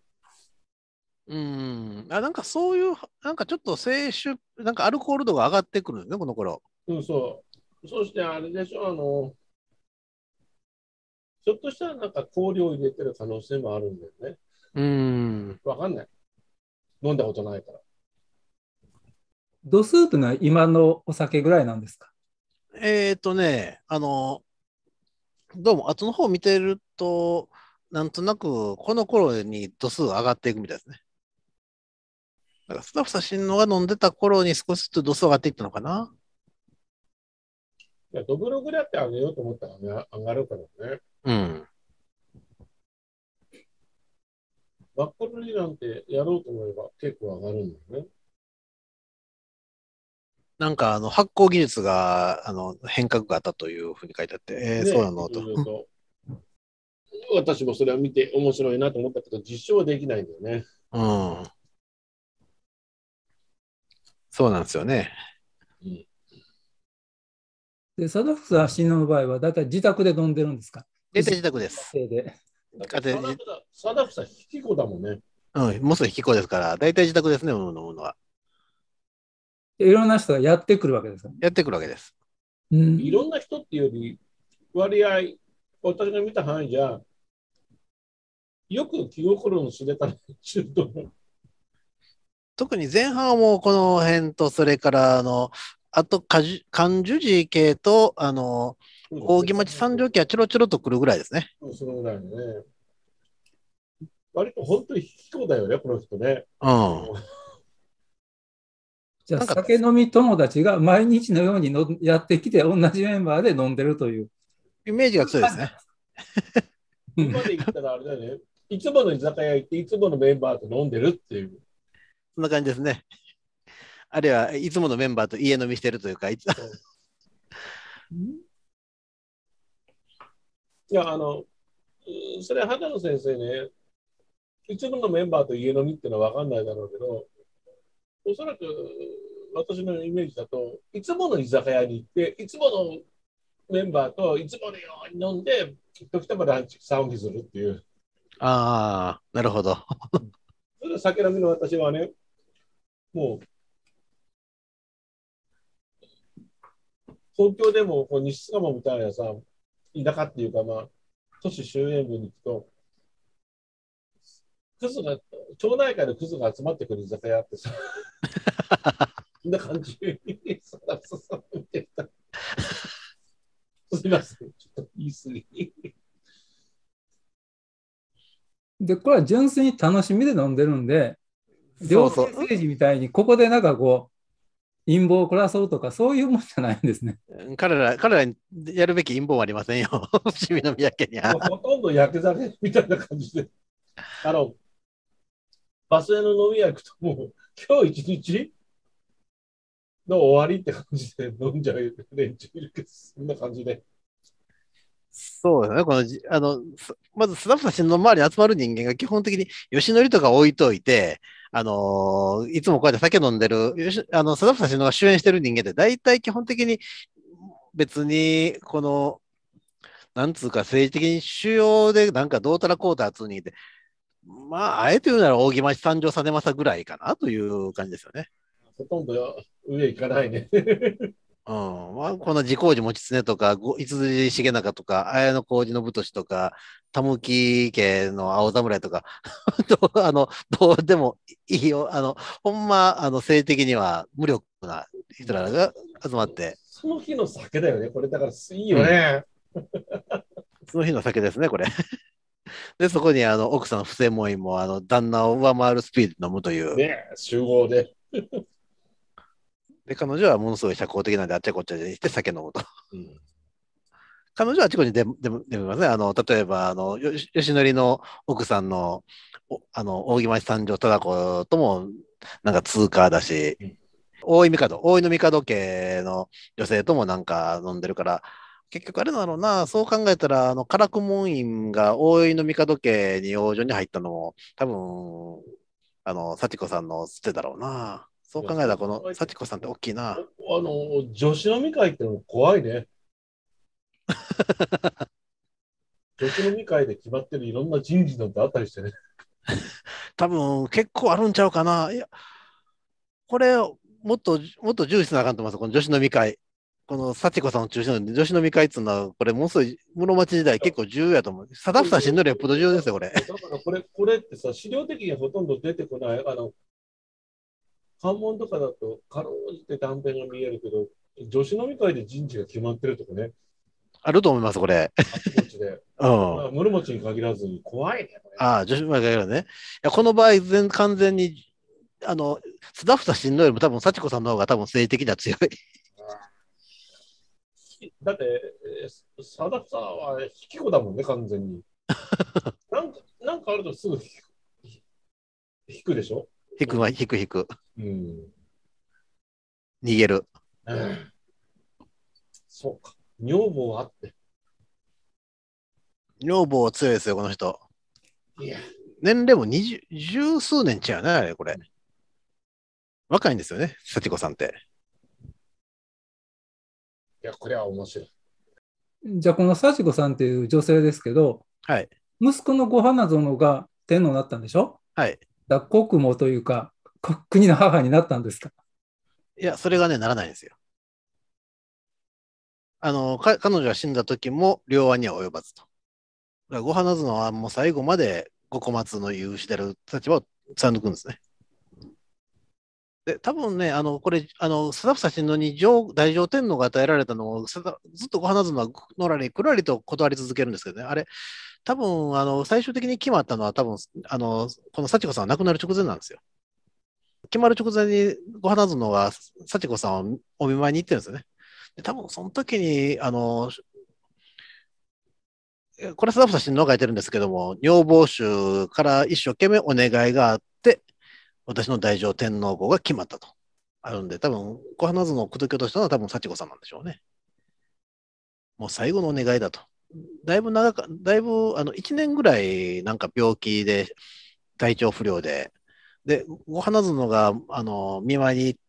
[SPEAKER 1] うん。あ、なんかそういう、なんかちょっと清酒、なんかアルコール度が上がってくるんですね、この頃。そうそ
[SPEAKER 3] う。そしてあれでしょ、あの、ちょっとしたらなんか香を入れてる可能性もあるんだよ
[SPEAKER 2] ね。うん。わかんない。飲んだことないから。度数というのは今のお酒ぐらいなんですかえっ、ー、とね、あの、どうも後の方見てると、なんとなくこの
[SPEAKER 1] 頃に度数上がっていくみたいですね。だからスタッフさんのが飲んでた頃に少しずつ度数上がっていったのかな。
[SPEAKER 3] いや、ドブログだって上げようと思ったら上がるからね。うん。マッコロリなんてやろうと思えば結構上がるんだよね。
[SPEAKER 1] なんかあの発行技術があの変革があったというふうに書いてあって、えー、ね、そうなのと。
[SPEAKER 3] 私もそれを見て面白いなと思ったけど、実証はできないんだよね。うん。そうなんですよね。
[SPEAKER 2] うん、で、サダフス発信の場合は、だいたい自宅で飲んでるんですか大体自宅です。家庭で。サダフスは引き子だもんね。うん、もうすぐ引き子ですから、大体自宅ですね、飲むのは。いろんな人がやってくるわけです、ね、やってくるわけです。うん、いろんな人っていうより、
[SPEAKER 3] 割合、私が見た範囲じゃ、よく気心の知れた連中と。
[SPEAKER 1] 特に前半はもうこの辺と、それからあの、あとかじ、漢樹寺系と、あの、扇町三条家はちょろちょろと来るぐらいですね。
[SPEAKER 3] そのぐらいね。割と本当に卑怯だよね、この人ね。うん。
[SPEAKER 2] じゃあ、酒飲み友達が毎日のようにのやってきて、同じメンバーで飲んでるという。イメージが強いですね。今 (laughs) で
[SPEAKER 3] ったらあれだね。いつもの居酒屋行って、いつものメンバーと飲んでるっていう。そんな感じですね。あ
[SPEAKER 1] るいは、いつものメンバーと家飲みしてるというか、いつ。
[SPEAKER 3] いや、あの、それ、花野先生ね、いつものメンバーと家飲みってのは分かんないだろうけど、おそらく私のイメージだといつもの居酒屋に行っていつものメンバーといつものように飲んで時たまランチ騒ぎするっていう
[SPEAKER 1] ああなるほど
[SPEAKER 3] それ酒飲みの私はねもう東京でもこう西巣鴨みたいなさ田舎っていうかまあ都市周辺部に行くとクズが、町内会でクズが集まってくる居酒屋ってさ、そ (laughs) んな感じてた。すみません、ちょっと言い過ぎ。
[SPEAKER 2] で、これは純粋に楽しみで飲んでるんで、両政治みたいに、ここでなんかこう、陰謀を暮らそうとか、そういうもんじゃないんですね。彼ら、彼らにやるべき陰
[SPEAKER 1] 謀はありませんよ、(laughs) 伏見宮家には。
[SPEAKER 3] ほとんど焼け酒みたいな感じで。あの、バスの飲み薬ともう、今日一日の終わりって感じで飲んじゃう連中いるけど、そんな感じで。
[SPEAKER 1] そうですね。このじ、あの、まずスナッたちの周りに集まる人間が基本的に吉りとか置いといて、あのー、いつもこうやって酒飲んでる、あの、スナッたちの主演してる人間って大体基本的に別に、この、なんつうか政治的に主要でなんかどうたらこうたらつにって、まあ、あえて言うなら大木町三条実政ぐらいかなという感じですよね。
[SPEAKER 3] ほとんど上行かないね。うん。まあ、この自工
[SPEAKER 1] 寺持常とか、五辻重中とか、綾小路信俊とか、た向き家の青侍とか、(laughs) あの、どうでもいいよ。あの、ほんま、あの、性的には無力な人らが集まって。
[SPEAKER 3] その日の酒だよね。これだから、いいよね。うん、
[SPEAKER 1] その日の酒ですね、これ。(laughs) で、そこにあの奥さん不正門院もあの旦那を上回るスピードで飲むという。ね集合で。で、彼女はものすごい社交的なんで、あっちゃこっちゃで行って酒飲むと。うん、彼女はあちこちで出ますね。あの例えばあのよ、吉典の奥さんのあの大木町三条忠子ともなんか通過だし、うん、大井帝、大井の帝家の女性ともなんか飲んでるから、結局あれだろうな、そう考えたら、あの、唐雲門院が大井の帝家に養女に入ったのも、多分、あの、幸子さんの捨てだろうな。そう考えたら、この幸
[SPEAKER 3] 子さんって大きいな。あの、女子飲み会って怖いね。(laughs) 女子飲み会で決まってるいろんな人事なんてあったりしてね。
[SPEAKER 1] 多分、結構あるんちゃうかな。いや、これ、もっと、もっと重視なあかんと思います、この女子飲み会。この幸子さんを中心の女子飲み会っていうのは、これ、ものすごい室町時代結構重要やと思う。サダフさん死んどるよプロ重要ですよ、これ。だ
[SPEAKER 3] からこれ、これってさ、資料的にほとんど出てこない。あの、関門とかだと、かろうじて断片が見えるけど、女子飲み会で人事が決まってるとかね。ある
[SPEAKER 1] と思います、これ。
[SPEAKER 3] 室町に限らず、に怖いね。
[SPEAKER 1] ああ、女子飲み会に限らずね。いや、この場合、全完全に、あの、スダフさん死んどるよりも多分、幸子さんの方が多分政治的には強い。
[SPEAKER 3] だって、さださんは引き子だもんね、完全に。(laughs) なんかなんかあるとすぐ引くでしょ
[SPEAKER 1] 引くは引く引く。うん。逃げる。
[SPEAKER 3] うん、そうか。女房あって。
[SPEAKER 1] 女房は強いですよ、この人。いや。年齢も二十数年違うね、あれ、これ。若いんですよね、幸子さ
[SPEAKER 2] んって。
[SPEAKER 3] や、これは面白い。
[SPEAKER 2] じゃあ、この幸子さんっていう女性ですけど、はい、息子のご花園が天皇になったんでしょはい。国母というか、国の母になったんですか
[SPEAKER 1] いや、それがね、ならないんですよ。あの、彼女が死んだ時も、両腕には及ばずと。だご花園はもう最後まで、五小松の有うしある立場を貫くんですね。で多分ね、あのこれ、あのスナフサ神皇に大乗天皇が与えられたのをずっとご花妻はのらりくらりと断り続けるんですけどね、あれ、多分あの最終的に決まったのは、多分あのこの幸子さんは亡くなる直前なんですよ。決まる直前にご花妻が幸子さんをお見舞いに行ってるんですよね。で多分その時にあのこれ、スナフサ神が書いてるんですけども、女房衆から一生懸命お願いがあって、私の大乗天皇号が決まったと。あるんで、多分、小花図の仏教としたのは多分、幸子さんなんでしょうね。もう最後のお願いだと。だいぶ長か、だいぶ、あの、1年ぐらい、なんか病気で、体調不良で、で、小花園のが、あの、見舞いに行っ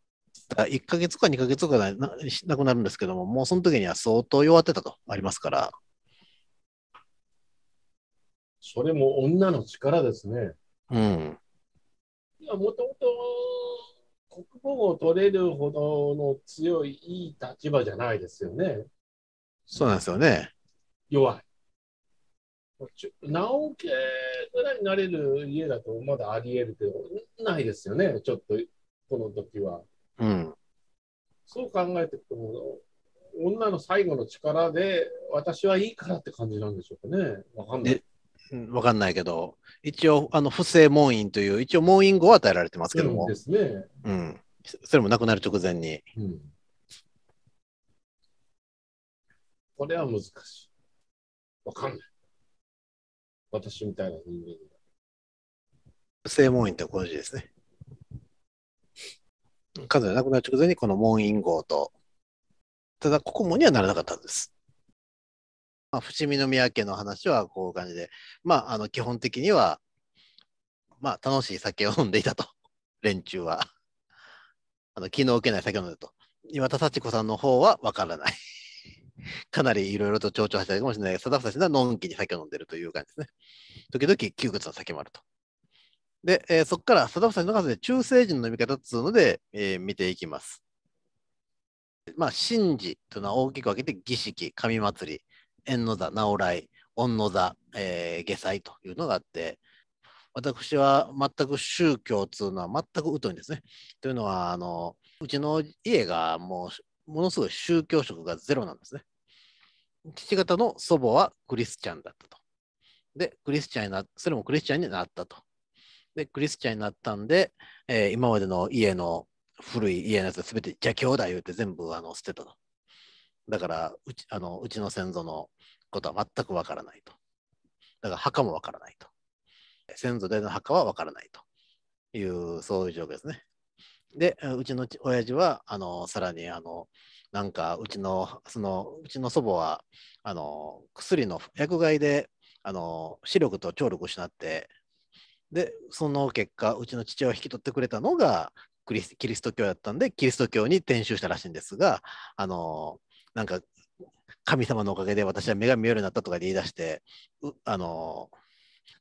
[SPEAKER 1] た1ヶ月か2ヶ月かななくなるんですけども、もうその時には相当弱ってたと、ありますか
[SPEAKER 3] ら。それも女の力ですね。うん。はもともと国語を取れるほどの強い、いい立場じゃないですよね。そうなんですよね。弱い。直家ぐらいになれる家だとまだあり得るけど、ないですよね、ちょっと、この時は。うん。そう考えていくと、女の最後の力で、私はいいからって感じなんでしょうかね。
[SPEAKER 1] わかんない。わかんないけど、一応、あの、不正門院という、一応門院語は与えられてますけども。ですね。うん。それもなくなる直
[SPEAKER 3] 前に。うん。これは難しい。わかんない。私みたいな人間
[SPEAKER 1] 不正門院ってこの字ですね。数がなくなる直前にこの門院号と、ただ、ここもにはならなかったんです。まあ、伏見宮家の話はこういう感じで、まあ、あの基本的には、まあ、楽しい酒を飲んでいたと、(laughs) 連中は。あの気の置けない酒を飲んでと。岩田幸子さんの方はわからない。(laughs) かなりいろいろと調調しったかもしれないが、ふさしはのんきに酒を飲んでるという感じですね。時々窮屈な酒もあると。で、えー、そこからふさしの数で中世人の飲み方っつうので、えー、見ていきます。まあ、神事というのは大きく分けて儀式、神祭り、縁の座、直来、恩の座、えー、下祭というのがあって、私は全く宗教というのは全く疎いんですね。というのは、あのうちの家がもうものすごい宗教色がゼロなんですね。父方の祖母はクリスチャンだったと。で、クリスチャンになそれもクリスチャンになったと。で、クリスチャンになったんで、えー、今までの家の古い家のやつすべて邪教だ言うて全部あの捨てたと。だからうちあのうちの先祖のことは全くわからないと。だから墓もわからないと。先祖代の墓はわからないという、そういう状況ですね。で、うちの親父は、あの、さらに、あの、なんか、うちの、その、うちの祖母は、あの、薬の薬害で、あの、視力と聴力を失って、で、その結果、うちの父親を引き取ってくれたのがキリスト教だったんで、キリスト教に転宗したらしいんですが、あの、なんか神様のおかげで私は目が見えるようになったとか言い出して、あの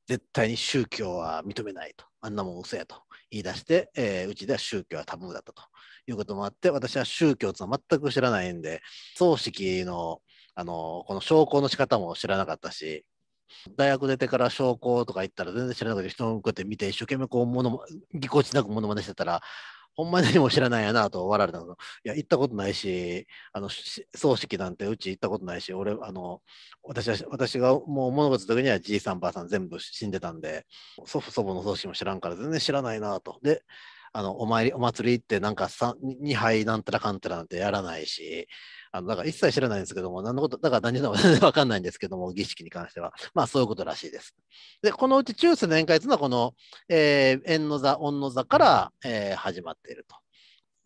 [SPEAKER 1] 絶対に宗教は認めないと、あんなもん嘘やと言い出して、えー、うちでは宗教はタブーだったということもあって、私は宗教というのは全く知らないんで、葬式のあのこの証拠の仕方も知らなかったし、大学出てから証拠とか言ったら全然知らなくて人を向こうやって見て一生懸命こうものぎこちなくものまねしてたらほんまに何も知らないやなと笑われたの。いや、行ったことないし、あの、葬式なんてうち行ったことないし、俺、あの、私は、私がもう物事の時にはじいさんばあさん全部死んでたんで、祖父祖母の葬式も知らんから全然知らないなと。で、あのお参りお祭りってなんか2杯なんたらかんたらなんてやらないし、あのだから一切知らないんですけども、何のこと、だから何の全然 (laughs) わかんないんですけども、儀式に関しては。まあそういうことらしいです。で、このうち中世の宴会というのは、この、えー、縁の座、恩の座から、えー、始まっていると。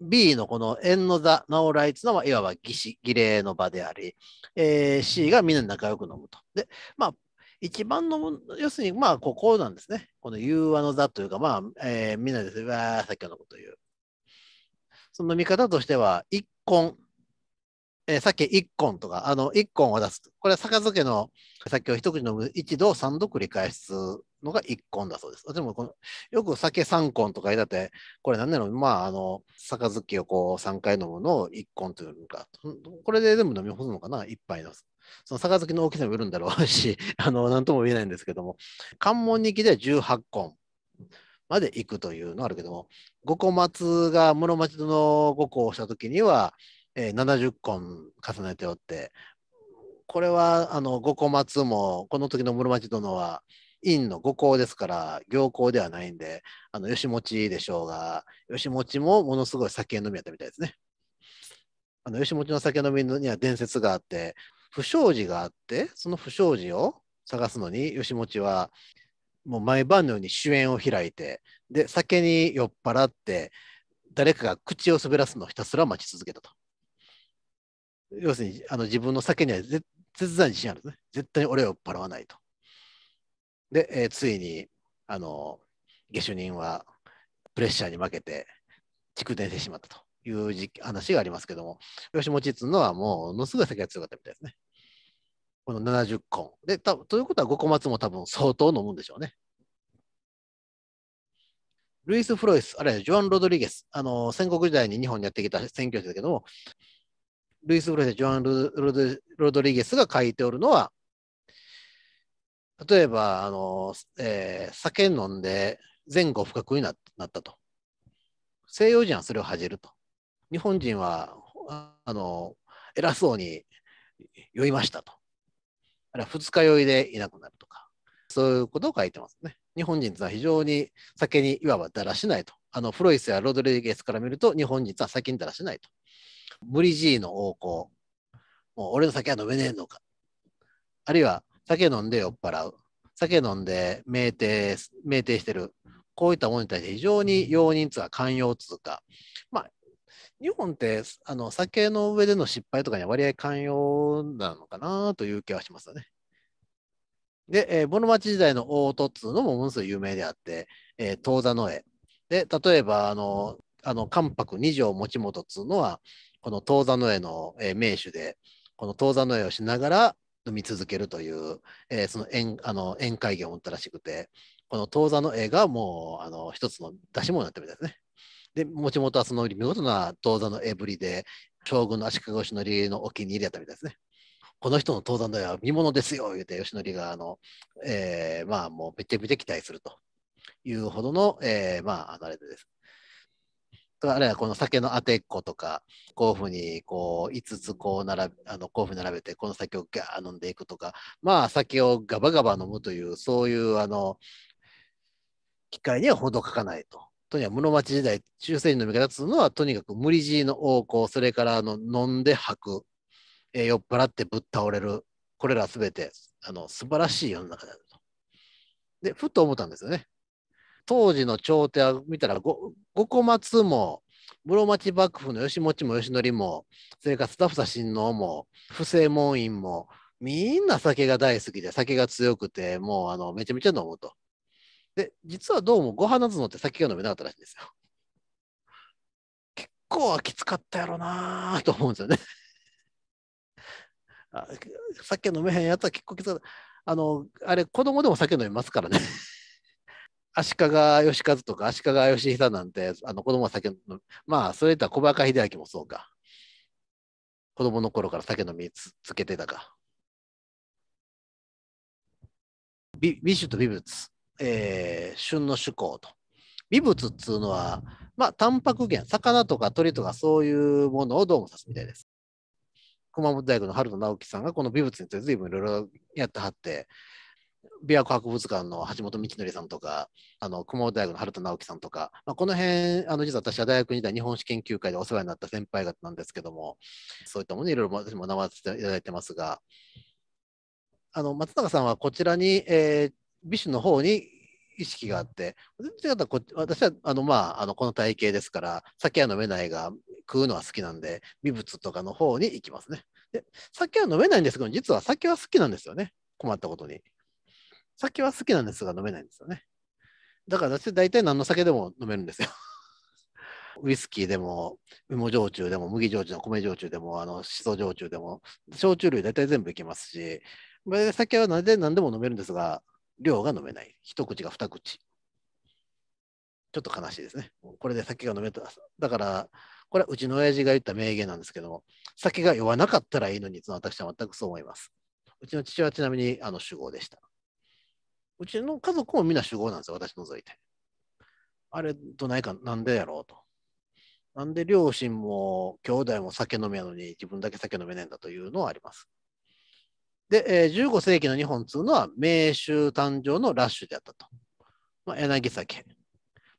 [SPEAKER 1] B のこの縁の座、直来というのは、いわば儀式、儀礼の場であり、えー、C がみんな仲良く飲むと。で、まあ、一番の、要するに、まあ、ここなんですね。この融和の座というか、まあ、えー、みんなですわさっきのこと言う。その見方としては、一根、えー、さっき一根とか、あの、一根を出す。これは杯の、さっきを一口飲む一度三度繰り返すのが一根だそうです。でもこの、よく酒三根とかだって、これ何なのまあ、あの、杯をこう3回飲むのを一根というのか。これで全部飲み干すのかな一杯のその杯の大きさもよるんだろうし、(laughs) あの、なんとも言えないんですけども、関門行きでは18根まで行くというのがあるけども、五個松が室町の五個をした時には、えー、70根重ねておって、これはあの五個松もこの時の室町殿は院の五行ですから行行ではないんであの吉持でしょうが吉持もものすごい酒飲みやったみたいですね。あの吉持の酒飲みには伝説があって不祥事があって、その不祥事を探すのに、吉持はもう毎晩のように主演を開いて、で、酒に酔っ払って、誰かが口を滑らすのをひたすら待ち続けたと。要するに、あの自分の酒には絶対自信あるんですね。絶対に俺を酔っ払わないと。で、えー、ついに、あの、下手人はプレッシャーに負けて、蓄電してしまったと。いう話がありますけども、吉本うのはものすごい酒が強かったみたいですね。この70本。で、たということは、五小松も多分相当飲むんでしょうね。ルイス・フロイス、あるいはジョアン・ロドリゲス、あの戦国時代に日本にやってきた宣教師だけども、ルイス・フロイス、ジョアンロロドリゲスが書いておるのは、例えば、あのえー、酒飲んで前後不覚になったと。西洋人はそれを恥じると。日本人はあの偉そうに酔いましたと。あれは二日酔いでいなくなるとか、そういうことを書いてますね。日本人は非常に酒にいわばだらしないと。あのフロイスやロドリゲスから見ると、日本人は酒にだらしないと。無理いの横行。もう俺の酒は飲めねえのか。あるいは酒飲んで酔っ払う。酒飲んで酩酊酩酊してる。こういったものに対して非常に容認つか寛容つか、日本ってあの酒の上での失敗とかには割合寛容なのかなという気はしますよね。で、えー、ボ町時代の大戸っつうのもものすごい有名であって、えー、遠座の絵。で、例えば、あの、あの関白二条持元っつうのは、この遠座の絵の、えー、名手で、この遠座の絵をしながら飲み続けるという、えー、その宴あの宴会芸を持ったらしくて、この遠座の絵がもうあの一つの出し物になってるみたいですね。で、もちもとはその見事な当山のエブリで、将軍の足利義則のお気に入りだったみたいですね。この人の登山では見物ですよ、言うて、義則が、あの、えー、まあ、もうめちゃめちゃ期待するというほどの、えー、まあ、あれです。あるいはこの酒のあてっことか、こういうふうにこう5つこう並べ、あのこういうふうに並べて、この酒をガー飲んでいくとか、まあ酒をガバガバ飲むという、そういうあの機会にはほどかかないととにかく室町時代、中世人の味方するうのは、とにかく無理強いの横行、それからあの飲んで吐く、えー、酔っ払ってぶっ倒れる、これらすべてあの素晴らしい世の中であると。で、ふと思ったんですよね。当時の朝廷を見たら、五個松も、室町幕府の吉持も吉則も、それからスタッフさ親王も、不正門院も、みんな酒が大好きで、酒が強くて、もうあのめちゃめちゃ飲むと。で、実はどうもご飯なずのって酒が飲めなかったらしいんですよ。結構はきつかったやろなと思うんですよね。(laughs) あ酒飲めへんやつは結構きつかった。あの、あれ、子供でも酒飲みますからね。(laughs) 足利義和とか足利義久なんて、あの子供は酒飲む。まあ、それとは小バ秀明もそうか。子供の頃から酒飲みつつけてたか。美酒と美物。えー、旬の趣向と。微物っつうのは、まあ、タンパク源、魚とか鳥とかそういうものをどうも指すみたいです。熊本大学の春野直樹さんがこの微物について随分いろいろやってはって、琵琶湖博物館の橋本道則さんとか、あの熊本大学の春田直樹さんとか、まあ、この辺、あの実は私は大学時代、日本史研究会でお世話になった先輩方なんですけども、そういったものにいろいろ私も学ばせていただいてますが、あの松永さんはこちらに、えー、ビシュの方に意識があって、私はあの、まあ、あのこの体型ですから、酒は飲めないが、食うのは好きなんで、微物とかの方に行きますね。で酒は飲めないんですけど、実は酒は好きなんですよね、困ったことに。酒は好きなんですが、飲めないんですよね。だから私、大体何の酒でも飲めるんですよ。(laughs) ウイスキーでも、芋焼酎でも、麦焼酎でも、米焼酎でも、あの、しそ焼酎でも、焼酎類大体全部いけますし、酒は何で何でも飲めるんですが、量が飲めない。一口が二口。ちょっと悲しいですね。これで酒が飲めた。だから、これはうちの親父が言った名言なんですけども、酒が酔わなかったらいいのに、その私は全くそう思います。うちの父はちなみにあの主語でした。うちの家族もみんな主語なんですよ、私除いて。あれ、どないか、なんでやろうと。なんで両親も兄弟も酒飲めやのに自分だけ酒飲めねえんだというのはあります。で、えー、15世紀の日本というのは、明州誕生のラッシュであったと。まあ、柳崎、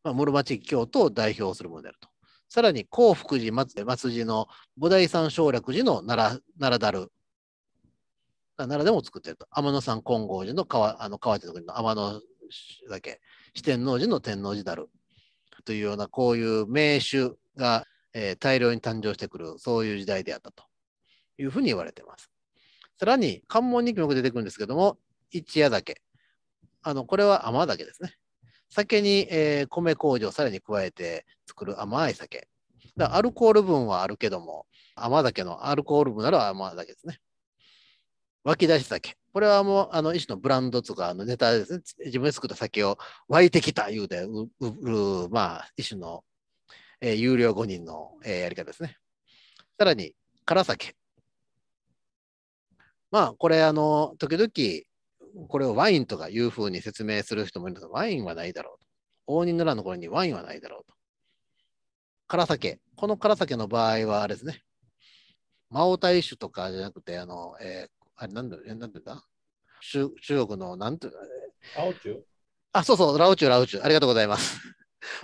[SPEAKER 1] まあ、室町京都を代表するものであると。さらに、興福寺松松寺の菩提山省略寺の奈良奈良だる。奈良でも作っていると。天野山金剛寺の川あの川地の天野け、四天王寺の天王寺だる。というような、こういう名手が、えー、大量に誕生してくる、そういう時代であったというふうに言われています。さらに関門によく出てくるんですけども、一夜酒。あの、これは甘酒ですね。酒に、えー、米麹をさらに加えて作る甘い酒。だアルコール分はあるけども、甘酒のアルコール分なら甘酒ですね。湧き出し酒。これはもう、あの、一種のブランドとか、あの、ネタですね。自分で作った酒を湧いてきた言うて売る、まあ、一種の、えー、有料5人の、えー、やり方ですね。さらに、辛酒。まあ、これ、あの、時々、これをワインとかいうふうに説明する人もいるんですが、ワインはないだろうと。応仁の乱の頃にワインはないだろうと。唐酒。この唐酒の場合は、あれですね。魔王大酒とかじゃなくて、あの、えー、あれ、なんだ、なんてだ中中国の、なんていうラオチュあ、そうそう、ラオチュラオチュありがとうございます。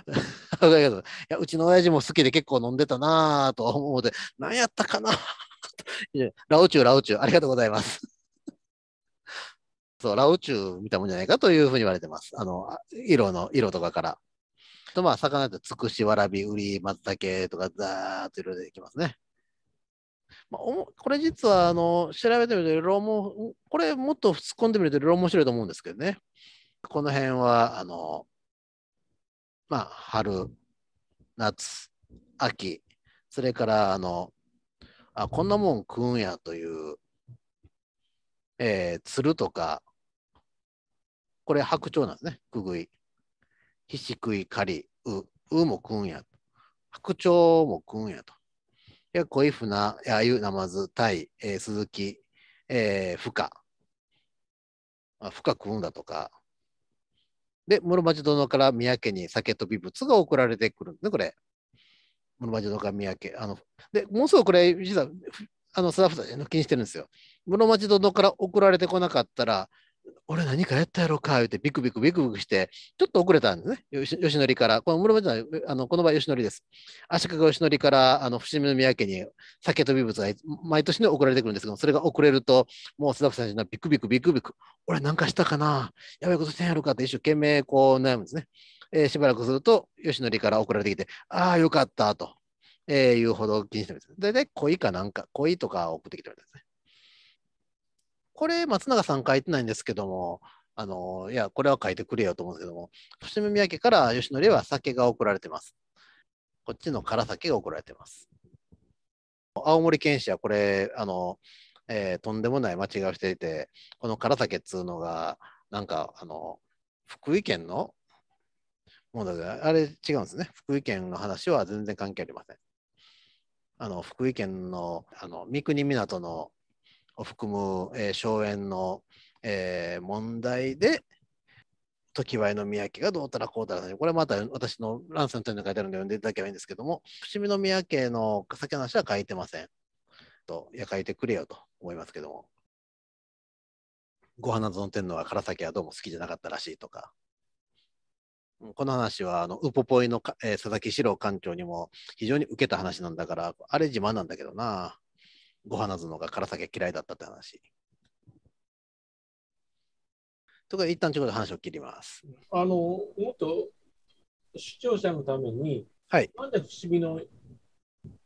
[SPEAKER 1] いやうちの親父も好きで結構飲んでたなぁと思うので、何やったかなラオチュー、ラオチュー、ありがとうございます。(laughs) そう、ラオチュー見たもんじゃないかというふうに言われてます。あの、色の、色とかから。と、まあ、魚ってつくし、わらび、うり、松茸とか、ざーっと色でいきますね。まあ、これ実は、あの、調べてみると、いろも、これもっと突っ込んでみると、いろいろ面白いと思うんですけどね。この辺は、あの、まあ、春、夏、秋、それから、あの、あ、こんなもん食うんやという、えー、鶴とか、これ白鳥なんですね、くぐい。ひしくい、かり、う、うも食うんや。白鳥も食うんやと。いや、な、船、あゆ、なまず、たい、えー、鈴木、えー、ふか。あ、ふか食うんだとか。で、室町殿から宮家に酒と微物が送られてくるんですね、これ。室町とか三宅。あので、もうすぐこれ、実は、あのスタッフさん気にしてるんですよ。室町殿から送られてこなかったら、俺何かやったやろか言ってビクビクビクビクして、ちょっと遅れたんですね。吉典から。この室町のあのこの場合吉典です。足利吉典からあの伏見宮家に酒と微物が毎年ね送られてくるんですけど、それが遅れると、もうスタッフさんはビクビクビクビク、俺なんかしたかなやべえことしてんやろかって一生懸命こう悩むんですね。えー、しばらくすると、吉りから送られてきて、ああ、よかったと、えー、いうほど気にしてみて、たい恋かなんか、恋とか送ってきてるんですね。これ、松永さん書いてないんですけども、あのいや、これは書いてくれよと思うんですけども、伏見宮家から吉りは酒が送られてます。こっちの唐酒が送られてます。青森県市はこれ、あの、えー、とんでもない間違いをしていて、この唐酒っつうのが、なんか、あの、福井県のもうだからあれ違うんですね。福井県の話は全然関係ありません。あの福井県のあの三国港のを含む、えー、荘園の、えー、問題で、時わいの三宅がどうたらこうたらこれまた私の乱世の点に書いてあるんで読んでいただけばいいんですけども、伏見の三宅の先の話は書いてません。と、いや、書いてくれよと思いますけども。ご花園天皇は唐崎はどうも好きじゃなかったらしいとか、この話は、あの、ウポポイの、えー、佐々木史郎館長にも非常に受けた話なんだから、あれ自慢なんだけどな。ご花園が唐酒嫌いだったって話。とか、一旦ちょっと話を切ります。
[SPEAKER 3] あの、もっと視聴者のために、はい、なんで伏見の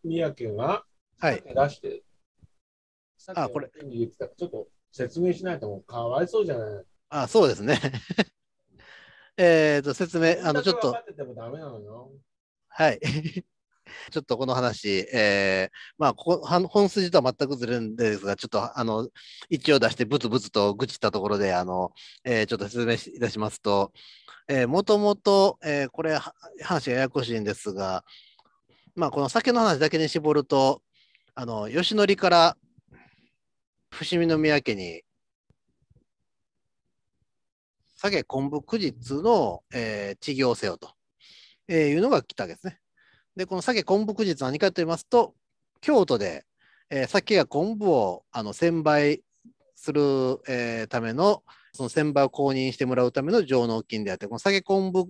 [SPEAKER 3] 三宅が出して、はい、さっきあこれちょっと説明しないともうかわいそうじゃない。
[SPEAKER 1] あそうですね。えー、と、説明、あの、ちょっと。はい。(laughs) ちょっとこの話、えー、まあここ、本筋とは全くずれるんですが、ちょっと、あの、一応出して、ブツブツと愚痴ったところで、あの、えー、ちょっと説明いたしますと、えー、もともと、えー、これ、話がややこしいんですが、まあ、この酒の話だけに絞ると、あの、吉典から伏見宮家に下げ昆布く日の、えー、治業せよと、えー、いうのが来たわけですね。で、この下げ昆布く日つ何かと言いますと、京都で、えー、酒や昆布をあの専売する、えー、ための、その専売を公認してもらうための上納金であって、この酒昆布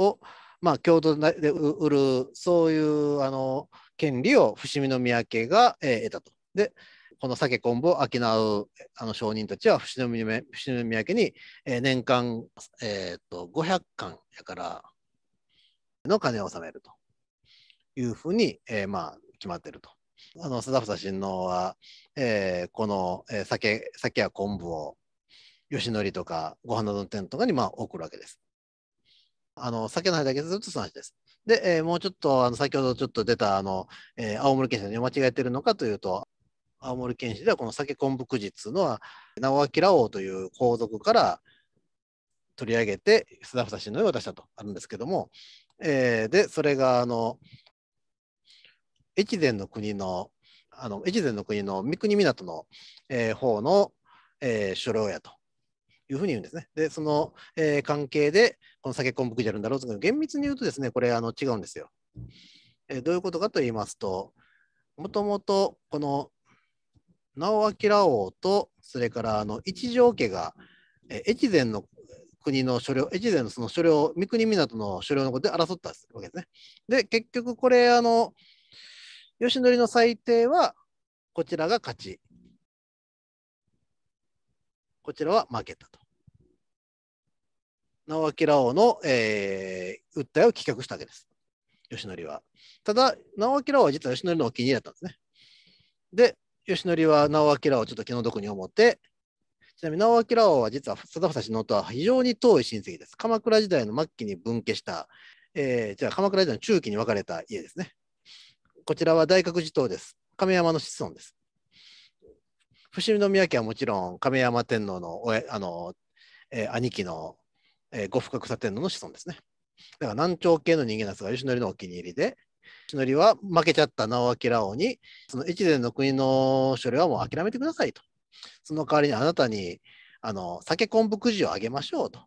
[SPEAKER 1] を、まあ、京都で売る、そういうあの権利を伏見宮家が、えー、得たと。で、この酒昆布を商うあの商人たちは伏見伏見家に、えー、年間、えーと、と500貫やからの金を納めるというふうに、えー、まあ、決まってると。あの貞房親王は、えー、この、えー、酒酒や昆布を吉典とかご飯などの店とかにまあ送るわけです。あの酒の話だけずっとその話です。で、えー、もうちょっとあの先ほどちょっと出たあの、えー、青森県に間違えてるのかというと青森県史ではこの酒昆布くじっつうのは直明王という皇族から取り上げて須田フタ氏の絵を出したとあるんですけども、えー、でそれがあの越前の国のあの越前の国の三国港の、えー、方の、えー、所領やというふうに言うんですね。で、その、えー、関係で、この酒昆布くじやるんだろうと厳密に言うとですね、これあの違うんですよ、えー。どういうことかと言いますと、もともとこの直明王と、それからあの一条家が、越前の国の所領、越前のその所領、三国港の所領のことで争ったわけですね。で、結局これ、あの、義則の裁定は、こちらが勝ち。こちらは負けたと。直明王の、えー、訴えを棄却したわけです。義則は。ただ、直明王は実は義則のお気に入りだったんですね。で、吉典は直明をちょっと気の毒に思って、ちなみに直明王は実は貞房氏のとは非常に遠い親戚です。鎌倉時代の末期に分家した、えー、じゃあ鎌倉時代の中期に分かれた家ですね。こちらは大覚寺島です。亀山の子孫です。伏見宮家はもちろん亀山天皇の親あの、えー、兄貴の、えー、福草天皇の子孫ですね。だから南朝系の人間なんですが、吉典のお気に入りで、しのりは負けちゃった直明王に、その越前の国の書類はもう諦めてくださいと。その代わりにあなたに、あの、酒昆布くじをあげましょうと。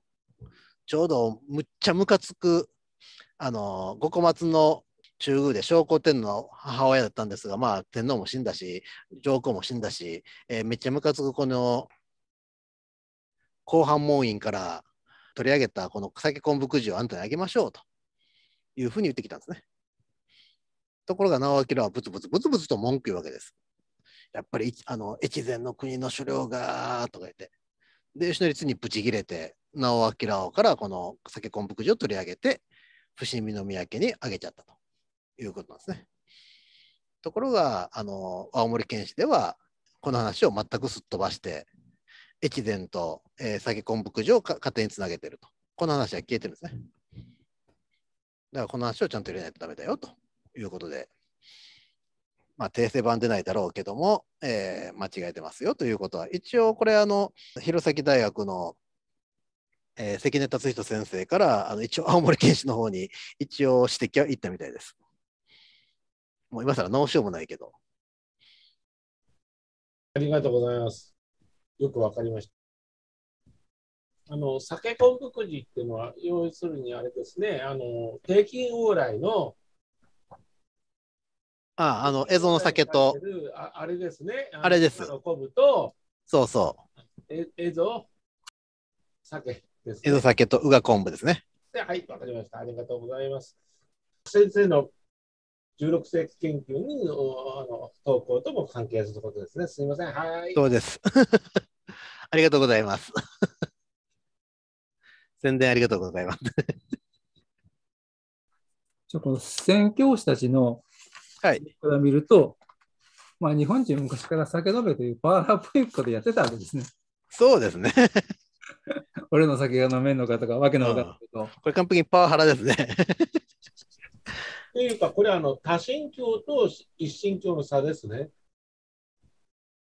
[SPEAKER 1] ちょうどむっちゃムカつく、あの、五小松の中宮で昭光天皇の母親だったんですが、まあ、天皇も死んだし、上皇も死んだし、えー、めっちゃムカつくこの後半門院から取り上げたこの酒昆布くじをあんたにあげましょうというふうに言ってきたんですね。ところが直明はブツブツブツブツと文句言うわけです。やっぱりあの越前の国の所領がとか言って。で、吉成つにブチ切れて、直明からこの酒昆布くを取り上げて、伏見宮家にあげちゃったということなんですね。ところが、あの青森県市では、この話を全くすっ飛ばして、越前と、えー、酒昆布くを勝手につなげてると。この話は消えてるんですね。だからこの話をちゃんと入れないとダメだよということで、まあ、訂正版出ないだろうけども、えー、間違えてますよということは、一応これ、あの、弘前大学の、えー、関根達人先生から、あの一応青森県市の方に一応指摘は行ったみたいです。もう今更直しようもないけど。
[SPEAKER 3] ありがとうございます。よくわかりました。あの、酒昆布くじっていうのは、要するにあれですね、あの、定期往来の
[SPEAKER 1] あ、あの、蝦夷の酒と。
[SPEAKER 3] あれですね。あれです。昆布と。そうそう。蝦夷酒です、ね。蝦
[SPEAKER 1] 夷酒と宇賀昆布ですね。
[SPEAKER 3] はい、わかりました。ありがとうございます。先生の16世紀研究にあの投稿とも関係することですね。すみません。はい。そう
[SPEAKER 1] です。(laughs) ありがとうございます。(laughs) 宣伝ありがとうございます。
[SPEAKER 2] じゃこの宣教師たちのはい、から見ると、まあ、日本人昔から酒飲めというパワーラポイントでやってたわけですね。そうですね。(laughs) 俺の酒が飲めんのかとか、わけのわかんないけど、うん、これ完璧にパワハラですね。
[SPEAKER 3] というか、これあの、多神教と一神教の差ですね。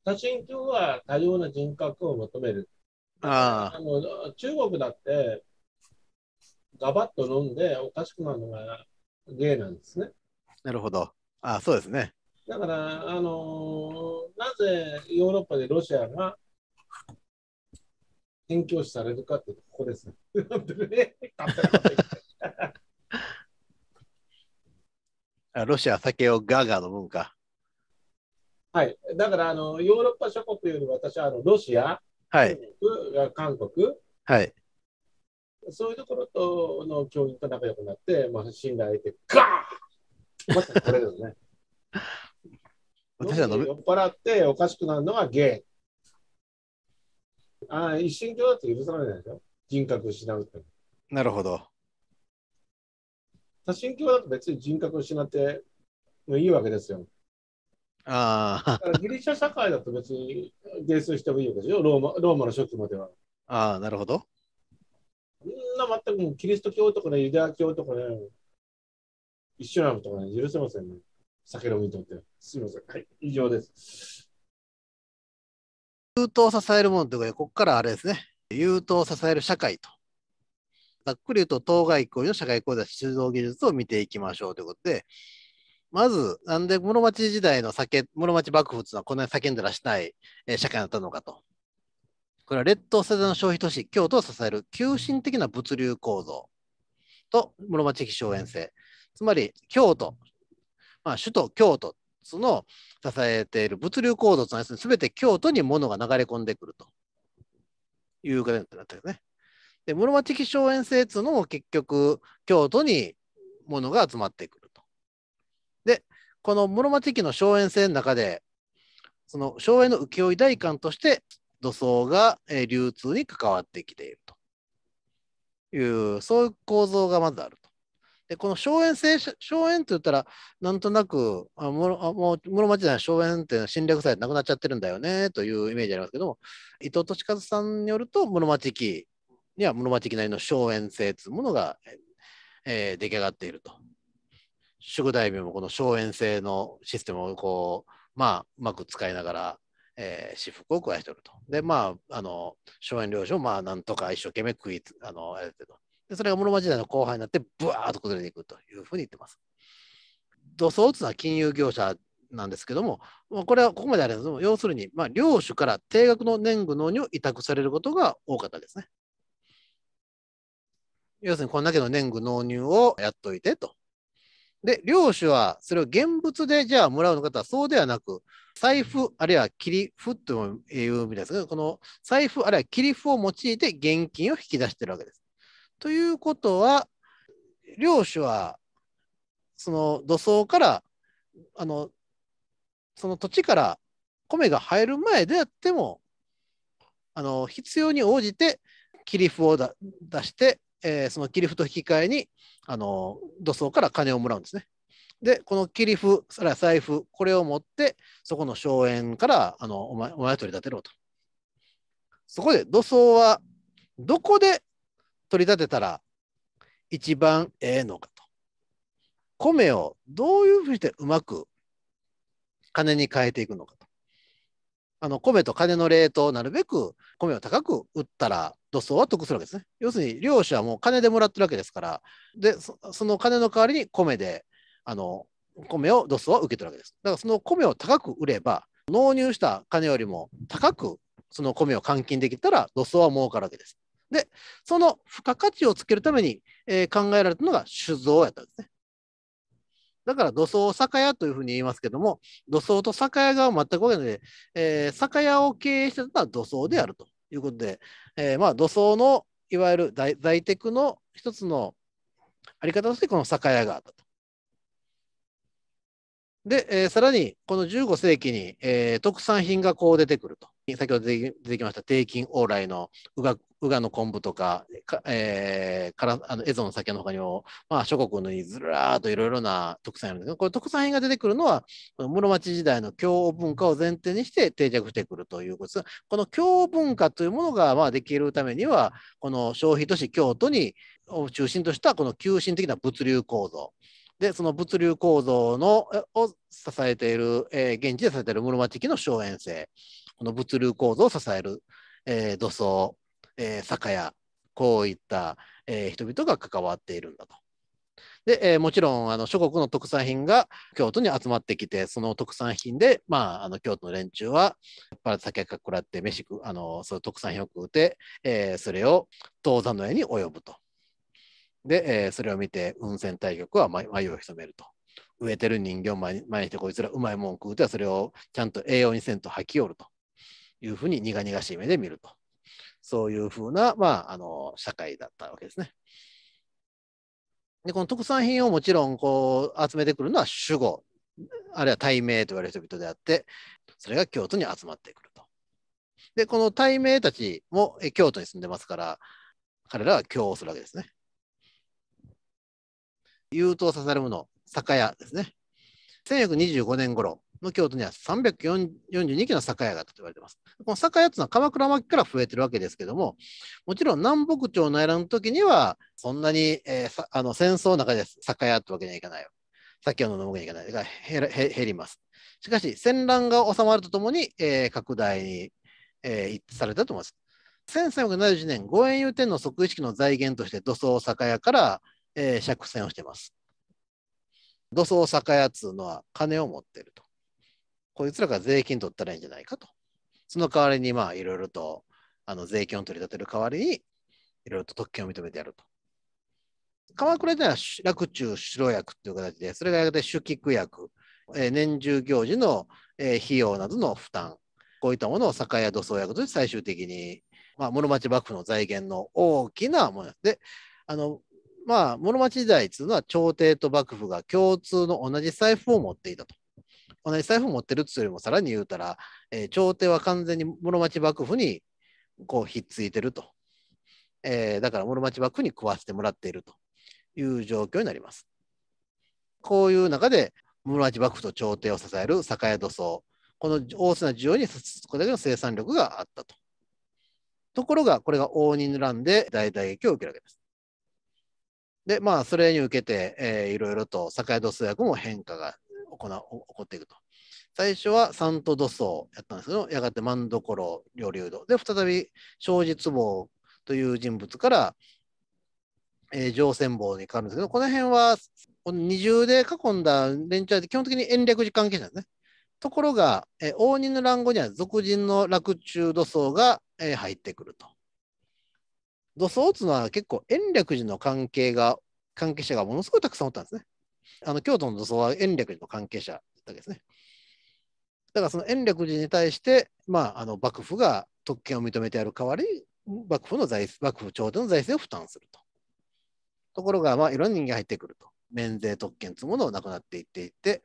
[SPEAKER 3] 多神教は多様な人格を求める。ああの中国だって、ガバッと飲んでおかしくなるのが芸なんですね。
[SPEAKER 1] なるほど。あそうですね。
[SPEAKER 3] だから、あのなぜヨーロッパでロシアが宣教師されるかってここです (laughs)
[SPEAKER 1] ロシア酒をガーガー飲むか。
[SPEAKER 3] はい、だからあのヨーロッパ諸国より私はあのロシア、はい、韓国、はい、そういうところとの教員と仲良くなって、まあ、信頼でガーもしこれですね。(laughs) 私は酔っ払っておかしくなるのはゲイ。ああ、一神教だと許されないでしょ。人格失うって。なるほど。多神教だと別に人格を失ってもいいわけですよ。ああ。だからギリシャ社会だと別に泥酔してもいいわけでしょ。ローマローマの初期までは。ああ、なるほど。みんな全くもうキリスト教とかね、ユダヤ教とかね、一緒なのとかね、許せませんね。酒飲みにとって。すみません。はい、以上です。
[SPEAKER 1] 優等を支えるものというか、ここからあれですね。優等を支える社会と。ざっくり言うと、当該行為の社会行為だ出動技術を見ていきましょうということで、まず、なんで室町時代の酒、室町幕府というのはこんなに叫んでらしない、え社会だったのかと。これは列島世代の消費都市、京都を支える急進的な物流構造と室町気象遠征。つまり京都、まあ、首都京都の支えている物流構造とはすべて京都に物が流れ込んでくるということになったんですね。で室町気象遠征というのも結局京都に物が集まってくると。でこの室町期の荘園制の中でその荘園の浮世絵代官として土葬が流通に関わってきているというそういう構造がまずあると。で、この荘園制、荘園って言ったら、なんとなく、ああもう室町時代の荘園っていうのは侵略されてなくなっちゃってるんだよねというイメージありますけども、伊藤利和さんによると、室町期には室町期なりの荘園制というものが、えー、出来上がっていると。宿題名もこの荘園制のシステムをこう、まあ、うまく使いながら、えー、私服を加えてると。で、まあ、あの、荘園領主を、まあ、なんとか一生懸命食い、あの、やってと。でそれが室町時代の後半になって、ぶわーっと崩れていくというふうに言ってます。土葬というのは金融業者なんですけども、まあ、これはここまであれですけども、要するに、まあ、領主から定額の年貢納入を委託されることが多かったですね。要するに、こんだけの年貢納入をやっといてと。で、領主はそれを現物でじゃあもらうのかとはそうではなく、財布あるいは切り符という意味ですが、この財布あるいは切り符を用いて現金を引き出してるわけです。ということは、領主は、その土葬から、あの、その土地から米が入る前であっても、あの、必要に応じて、切り符を出して、えー、その切り符と引き換えに、あの、土葬から金をもらうんですね。で、この切符、それは財布、これを持って、そこの荘園から、あの、お前、お前を取り立てろと。そこで土葬は、どこで取り立てたら一番ええのかと。米をどういうふうにしてうまく金に変えていくのかと。あの米と金のレートをなるべく米を高く売ったら土葬は得するわけですね。要するに漁師はもう金でもらってるわけですから、でその金の代わりに米で、あの米を土葬は受けてるわけです。だからその米を高く売れば、納入した金よりも高くその米を換金できたら土葬は儲かるわけです。で、その付加価値をつけるために、えー、考えられたのが酒造やったんですね。だから土葬酒屋というふうに言いますけども、土葬と酒屋が全く分か同なで、えー、酒屋を経営してたのは土葬であるということで、えー、まあ土葬のいわゆる在宅の一つのあり方としてこの酒屋があったと。で、えー、さらに、この15世紀に、えー、特産品がこう出てくると。先ほど出てきました、低金往来の宇賀宇賀の昆布とか、かえー、からあのエの酒の他にも、まあ、諸国のにずらーっといろいろな特産品あるんですけど、これ特産品が出てくるのは、室町時代の京文化を前提にして定着してくるということです。この京文化というものが、まあ、できるためには、この消費都市京都にを中心としたこの急進的な物流構造、で、その物流構造のを支えている、えー、現地で支えている室町期の荘園生、この物流構造を支える、えー、土葬、えー、酒屋、こういった、えー、人々が関わっているんだと。で、えー、もちろんあの諸国の特産品が京都に集まってきて、その特産品で、まあ、あの京都の連中は、やっぱり酒かくらって飯食う、あのそういう特産品を食うて、えー、それを当座の絵に及ぶと。で、えー、それを見て運線対局は眉を潜めると。植えてる人形を前にしてこいつらうまいもん食うてはそれをちゃんと栄養にせんと吐きおるというふうに苦々しい目で見ると。そういうふうな、まあ、あの社会だったわけですね。でこの特産品をもちろんこう集めてくるのは主語あるいは大名と言われる人々であってそれが京都に集まってくると。でこの大名たちも京都に住んでますから彼らは京をするわけですね。優等させるもの、酒屋ですね。1 1 2 5年頃の京都には342基の酒屋があったと言われています。この酒屋というのは鎌倉末期から増えてるわけですけども、もちろん南北朝の間の時には、そんなに、えー、あの戦争の中で酒屋ってわけにはいかないよ。酒を飲むわけにはいかない。だから減ります。しかし、戦乱が収まるとともに、えー、拡大に、えー、されたと思います。1371年、五円遊天の即位式の財源として土葬酒屋からえー、釈然をしてます。土葬酒屋っつうのは金を持ってると。こいつらが税金取ったらいいんじゃないかと。その代わりに、まあ、いろいろと、あの、税金を取り立てる代わりに、いろいろと特権を認めてやると。鎌倉では、楽中白役という形で、それがやがて主菊役、えー、年中行事の、えー、費用などの負担、こういったものを酒屋土葬役として最終的に、まあ、室町幕府の財源の大きなもので、あの、まあ、室町時代というのは朝廷と幕府が共通の同じ財布を持っていたと。同じ財布を持ってるというよりも、さらに言うたら、えー、朝廷は完全に室町幕府にこうひっついてると。えー、だから室町幕府に食わせてもらっているという状況になります。こういう中で、室町幕府と朝廷を支える酒屋土葬この大きな需要にこれだけの生産力があったと。ところが、これが応仁の乱で大打撃を受けるわけです。で、まあ、それに受けて、えー、いろいろと境戸数役も変化が起こっていくと。最初は三都土層やったんですけど、やがて万所両流度。で、再び正司坊という人物から、えー、上線坊に変わるんですけど、この辺は二重で囲んだ連中は基本的に延暦寺関係者ですね。ところが、えー、応仁の乱後には俗人の洛中土層が、えー、入ってくると。土葬っていうのは結構延暦寺の関係が、関係者がものすごいたくさんおったんですね。あの京都の土葬は延暦寺の関係者だったわけですね。だからその延暦寺に対して、まあ、あの幕府が特権を認めてやる代わり幕府の財幕府朝廷の財政を負担すると。ところが、まあ、いろんな人間が入ってくると。免税特権というものをなくなっていっていて、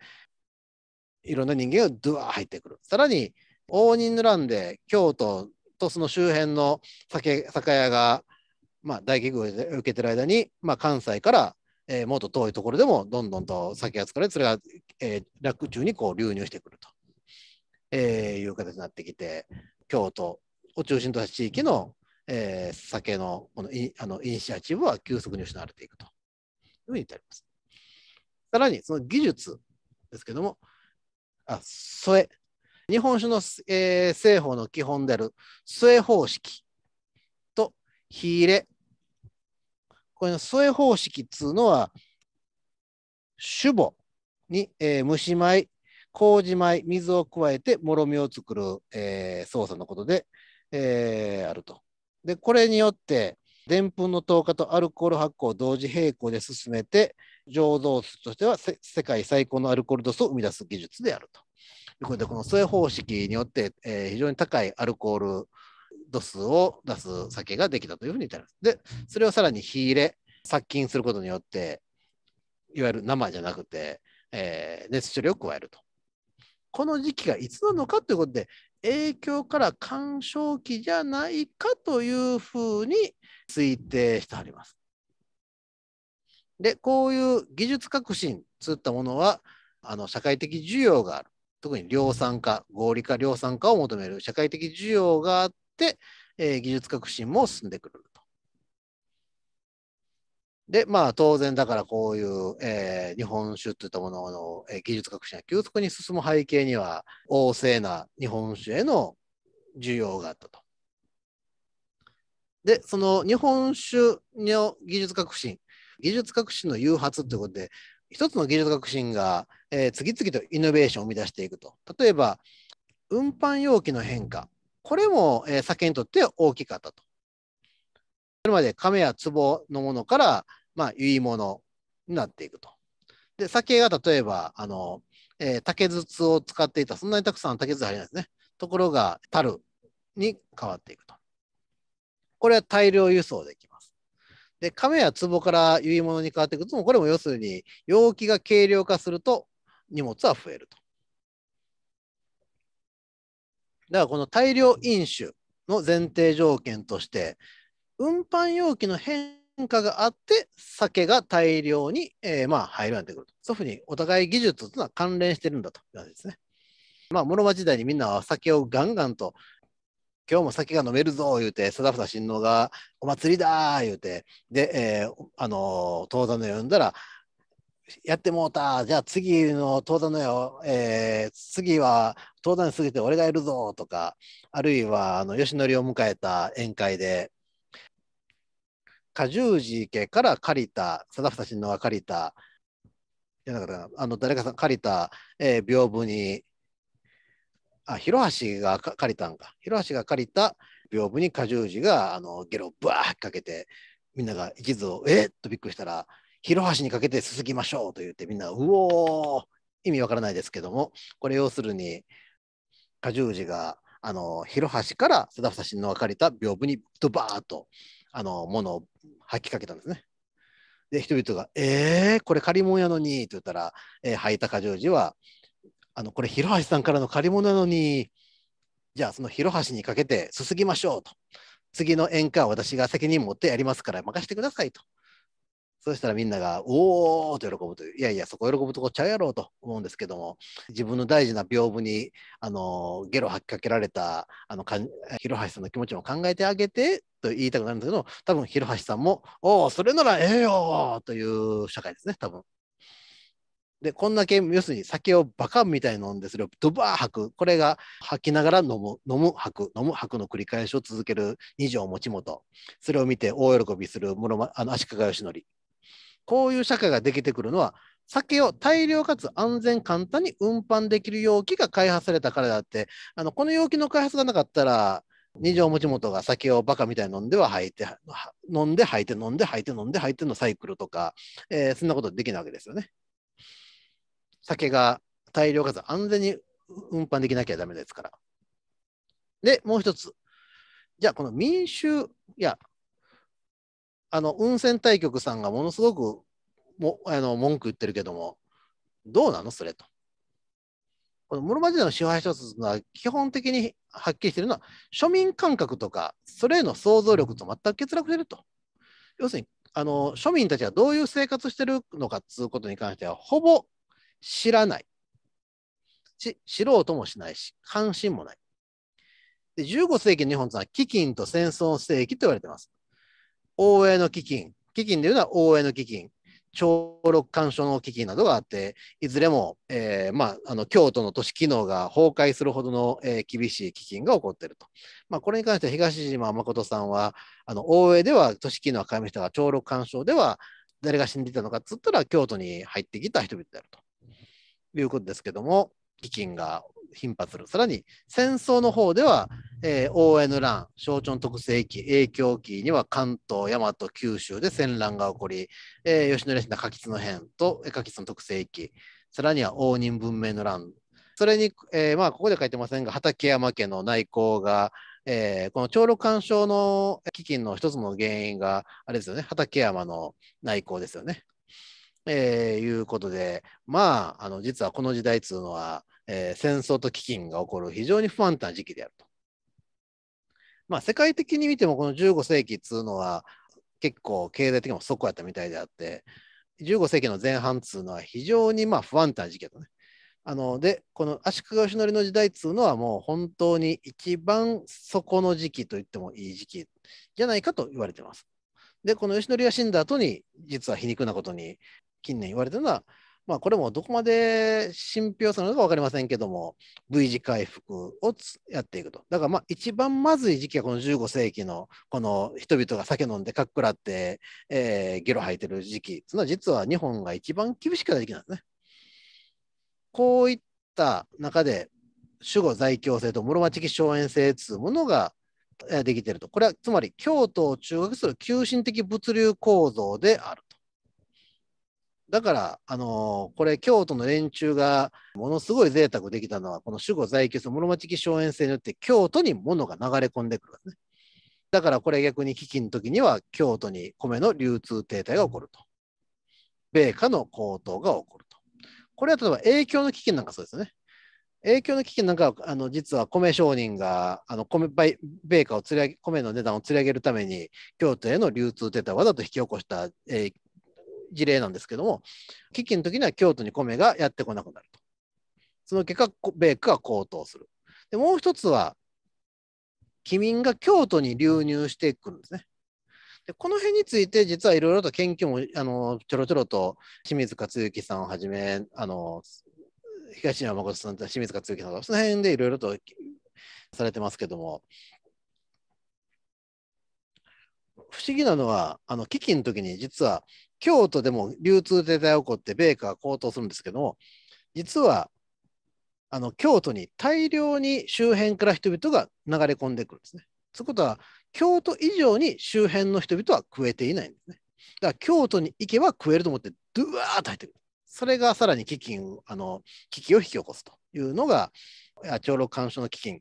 [SPEAKER 1] いろんな人間がドゥワー入ってくる。さらに、応仁の乱で京都とその周辺の酒酒屋がまあ、大企業で受けてる間に、まあ、関西から、えー、もっと遠いところでもどんどんと先がわれそれが、えー、楽中にこう流入してくると、えー、いう形になってきて京都を中心とした地域の、えー、酒のこのイあのイニシアチブは急速に失われていくというふうに言ってあります。さらにその技術ですけども、あ添日本酒の、えー、製法の基本であるえ方式と火入れこれの添え方式っつうのは、主母に、えー、蒸し米、麹米、水を加えてもろみを作る、えー、操作のことで、えー、あると。で、これによって、でんぷんの糖化とアルコール発酵を同時並行で進めて、醸造酢としては世界最高のアルコール度数を生み出す技術であると。ということで、この添え方式によって、えー、非常に高いアルコール度数を出す酒ができたというふうに言ってます。で、それをさらに火入れ、殺菌することによって、いわゆる生じゃなくて、えー、熱処理を加えると。この時期がいつなのかということで、影響から干渉期じゃないかというふうに推定してあります。で、こういう技術革新つったものは、あの社会的需要がある。特に量産化、合理化、量産化を求める社会的需要があっ、えー、技術革新も進んでくると。で、まあ当然だからこういう、えー、日本酒といったものの、えー、技術革新が急速に進む背景には旺盛な日本酒への需要があったと。で、その日本酒の技術革新、技術革新の誘発ということで、一つの技術革新が、えー、次々とイノベーションを生み出していくと。例えば、運搬容器の変化。これも、えー、酒にとって大きかったと。それまで亀や壺のものから、まあ、も物になっていくと。で、酒が例えば、あの、えー、竹筒を使っていた、そんなにたくさん竹筒入りないですね。ところが、樽に変わっていくと。これは大量輸送できます。で、亀や壺から結物に変わっていくと、これも要するに、容器が軽量化すると、荷物は増えると。だからこの大量飲酒の前提条件として、運搬容器の変化があって、酒が大量に、えー、まあ入るようになってくると。そういうふうにお互い技術というのは関連してるんだというわけですね。まあ、室町時代にみんなは酒をガンガンと、今日も酒が飲めるぞ言うて、貞房親王がお祭りだ言うて、で、えー、あのー、当座の呼んだら、やってもうた、じゃあ次の登壇のよ、えー、次は登壇過ぎて俺がいるぞとか、あるいはあの吉典を迎えた宴会で、加重寺家から借りた、さだふたちのは借りた、いやだからあの誰かさん借りた、えー、屏風に、あ、広橋が借りたんか、広橋が借りた屏風に加重寺があのゲロをぶわーかけて、みんなが一途を、えっとびっくりしたら、広橋にかけてすすぎましょうと言ってみんな、うおー、意味わからないですけども、これ要するに、果重寺が、あの、広橋から須田房しの分かれた屏風にドバーッと、あの、ものを吐きかけたんですね。で、人々が、えー、これ借り物やのに、と言ったら、えー、履いた果重寺は、あの、これ広橋さんからの借り物なのに、じゃあその広橋にかけてすすぎましょうと。次の演歌は私が責任持ってやりますから任せてくださいと。そしたらみんなが、おーと喜ぶという、いやいや、そこ喜ぶとこちゃうやろうと思うんですけども、自分の大事な屏風に、あの、ゲロ吐きかけられた、あの、広橋さんの気持ちも考えてあげて、と言いたくなるんですけど、多分広橋さんも、おお、それならええよという社会ですね、多分。で、こんだけ、要するに酒をバカみたい飲んで、それをドバー吐く。これが吐きながら飲む、飲む、吐く、飲む、吐くの繰り返しを続ける二条持元。それを見て大喜びする室、あの、足利義則。こういう社会ができてくるのは、酒を大量かつ安全簡単に運搬できる容器が開発されたからだって、あのこの容器の開発がなかったら、二条持ち元が酒をバカみたいに飲んでは吐いて、飲んで吐いて飲んで吐いて飲んで吐いてのサイクルとか、えー、そんなことできないわけですよね。酒が大量かつ安全に運搬できなきゃダメですから。で、もう一つ。じゃあ、この民衆やあの運戦対局さんがものすごくもあの文句言ってるけども、どうなのそれと。この室町での支配者説が基本的にはっきりしているのは、庶民感覚とか、それへの想像力と全く欠落していると。要するに、あの庶民たちはどういう生活してるのかっていうことに関しては、ほぼ知らない。し知ろうともしないし、関心もない。で15世紀の日本というのは、飢饉と戦争の世紀と言われています。応援の基金、基金でいうのは応援の基金、聴録干渉の基金などがあって、いずれも、えーまあ、あの京都の都市機能が崩壊するほどの、えー、厳しい基金が起こっていると。まあ、これに関しては東島誠さんは、あの大江では都市機能は壊滅したが、聴録干渉では誰が死んでいたのかっつったら京都に入ってきた人々であるということですけども、基金が頻発する。さらに戦争の方では、えー、ON 乱、象徴特性期、影響期には関東、大和、九州で戦乱が起こり、えー、吉野列車柿津の変と柿津の特性期、さらには応仁文明の乱。それに、えー、まあ、ここで書いてませんが、畠山家の内向が、えー、この長老干渉の基金の一つの原因が、あれですよね、畠山の内向ですよね。えー、いうことで、まあ、あの実はこの時代っついうのは、えー、戦争と飢饉が起こる非常に不安定な時期であると。まあ、世界的に見てもこの15世紀っいうのは結構経済的にもそこやったみたいであって15世紀の前半っいうのは非常にまあ不安定な時期だとね。あのでこの足利義教の時代っいうのはもう本当に一番底の時期と言ってもいい時期じゃないかと言われてます。でこの義教が死んだ後に実は皮肉なことに近年言われてるのはまあ、これもどこまで信憑性なのか分かりませんけども、V 字回復をやっていくと。だからまあ一番まずい時期はこの15世紀のこの人々が酒飲んでかっくらって、えー、ゲロ吐いてる時期、その実は日本が一番厳しかった時期なんですね。こういった中で、守護在京制と室町期荘園制というものができていると。これはつまり京都を中核する急進的物流構造であるだから、あのー、これ、京都の連中がものすごい贅沢できたのは、この守護在居室室町期、荘園制によって京都に物が流れ込んでくるわけね。だからこれ逆に飢饉の時には京都に米の流通停滞が起こると。米価の高騰が起こると。これは例えば影響の飢饉なんかそうですね。影響の危機なんかあの実は米商人があの米米価を釣り上げ米の値段を釣り上げるために京都への流通停滞をわざと引き起こした、えー、事例なんですけども、飢饉の時には京都に米がやってこなくなると。その結果、米価が高騰する。でもう一つは、機民が京都に流入してくるんですね。でこの辺について、実はいろいろと研究もあのちょろちょろと清水克之さんをはじめ、あの東山誠さんと清水克之さんとその辺でいろいろとされてますけども、不思議なのは、あの飢饉の時に実は京都でも流通停滞起こって米価が高騰するんですけども、実はあの京都に大量に周辺から人々が流れ込んでくるんですね。ということは、京都以上に周辺の人々は食えていないんですね。だから京都に行けば食えると思って、ドゥワーッと入ってくる。それがさらに基金あの危機を引き起こすというのが、長老干渉の基金、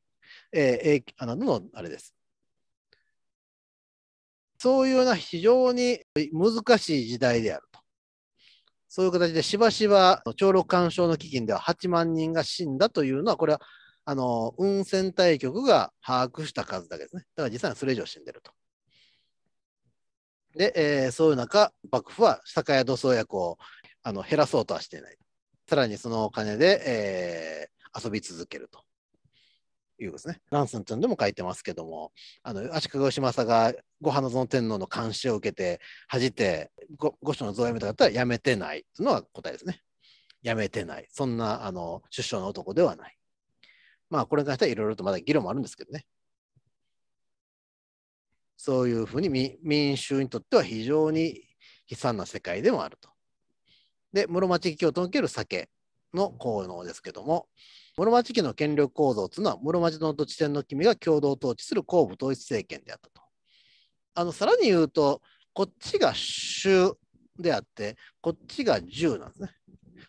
[SPEAKER 1] えー、あのあれです。そういうような非常に難しい時代であると。そういう形でしばしば長老干渉の基金では8万人が死んだというのは、これはあの運船対局が把握した数だけですね。だから実際にそれ以上死んでると。で、えー、そういう中、幕府は酒屋土葬薬をあの減らそうとはしていない。さらにそのお金で、えー、遊び続けると。いうことですね。ランさんちゃんでも書いてますけども、あの足利義政がご花園天皇の監視を受けて恥じてご御所のを辞めたかったらやめてないというのは答えですね。やめてない。そんなあの出生の男ではない。まあこれに関してはいろいろとまだ議論もあるんですけどね。そういうふうに民衆にとっては非常に悲惨な世界でもあると。で、室町京都における酒の効能ですけども、室町家の権力構造というのは、室町の土地線の君が共同統治する公武統一政権であったと。あのさらに言うと、こっちが衆であって、こっちが銃なんですね。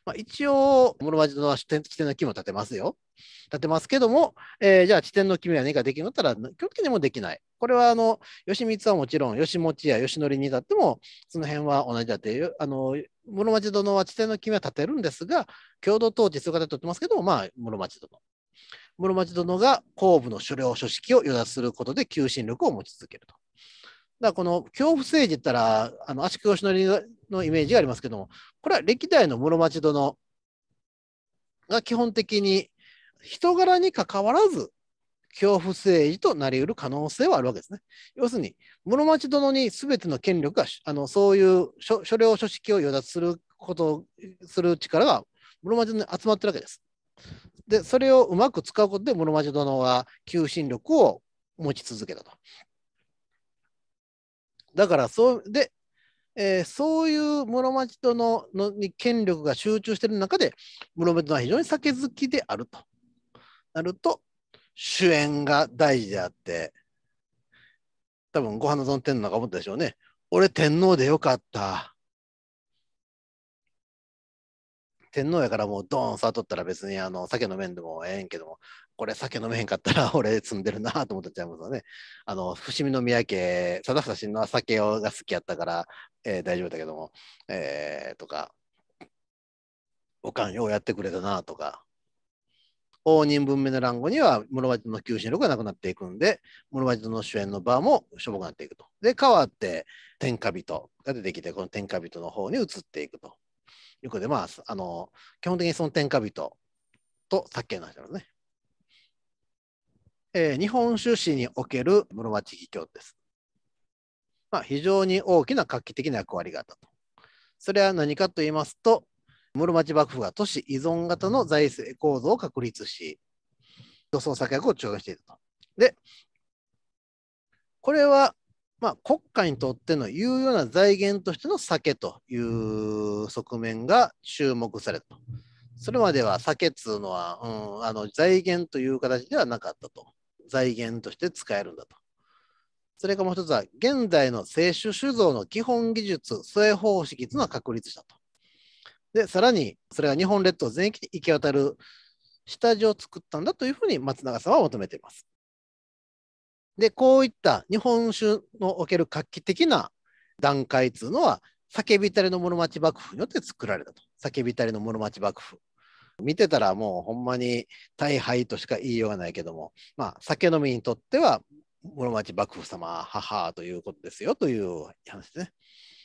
[SPEAKER 1] まあ、一応、室町は支店、支店の君も立てますよ。立てますけども、えー、じゃあ、支店の君は何かできるんだったら、基本的にもできない。これは、あの、義満はもちろん、義持や義典に至っても、その辺は同じだいう、あの、室町殿は支店の君は立てるんですが、共同統治する方とってますけども、まあ、室町殿。室町殿が後部の所領書式を与奪することで求心力を持ち続けると。だこの恐怖政治って言ったら、あの足利義則のイメージがありますけども、これは歴代の室町殿が基本的に人柄にかかわらず、恐怖政治となり得る可能性はあるわけですね。要するに、室町殿に全ての権力が、あのそういう所所領書式を与奪することする力が室町殿に集まってるわけです。で、それをうまく使うことで室町殿は求心力を持ち続けたと。だからそうで、えー、そういう室町とののに権力が集中している中で室町は非常に酒好きであるとなると主演が大事であって多分ご飯の存天皇なんか思ったでしょうね俺天皇でよかった天皇やからもうドーン触っとったら別にあの酒の面でもええんけどもこれ酒飲めへんかったら (laughs) 俺積んでるなと思ってちゃいますよね。あの、伏見宮家、さだふさしの酒が好きやったから、えー、大丈夫だけども、えー、とか、おかんようやってくれたなとか、応仁文明の乱後には室町の求心力がなくなっていくんで、室町の主演の場もしょぼくなっていくと。で、変わって天下人が出てきて、この天下人の方に移っていくと。いうことで、まあ、あの、基本的にその天下人と酒の話だんうね。えー、日本酒史における室町議長です。まあ、非常に大きな画期的な役割があったと。それは何かと言いますと、室町幕府が都市依存型の財政構造を確立し、予想策略を調和していたと。で、これは、まあ、国家にとっての有用な財源としての酒という側面が注目されたと。それまでは酒っいうのは、うん、あの財源という形ではなかったと。財源として使えるんだと。それがもう一つは、現在の清酒酒造の基本技術、末方式というのは確立したと。で、さらに、それが日本列島全域に行き渡る下地を作ったんだというふうに松永さんは求めています。で、こういった日本酒のおける画期的な段階というのは、叫びたりの室町幕府によって作られたと。叫びたりの室町幕府。見てたらもうほんまに大敗としか言いようがないけども、まあ、酒飲みにとっては室町幕府様母ということですよという話ですね。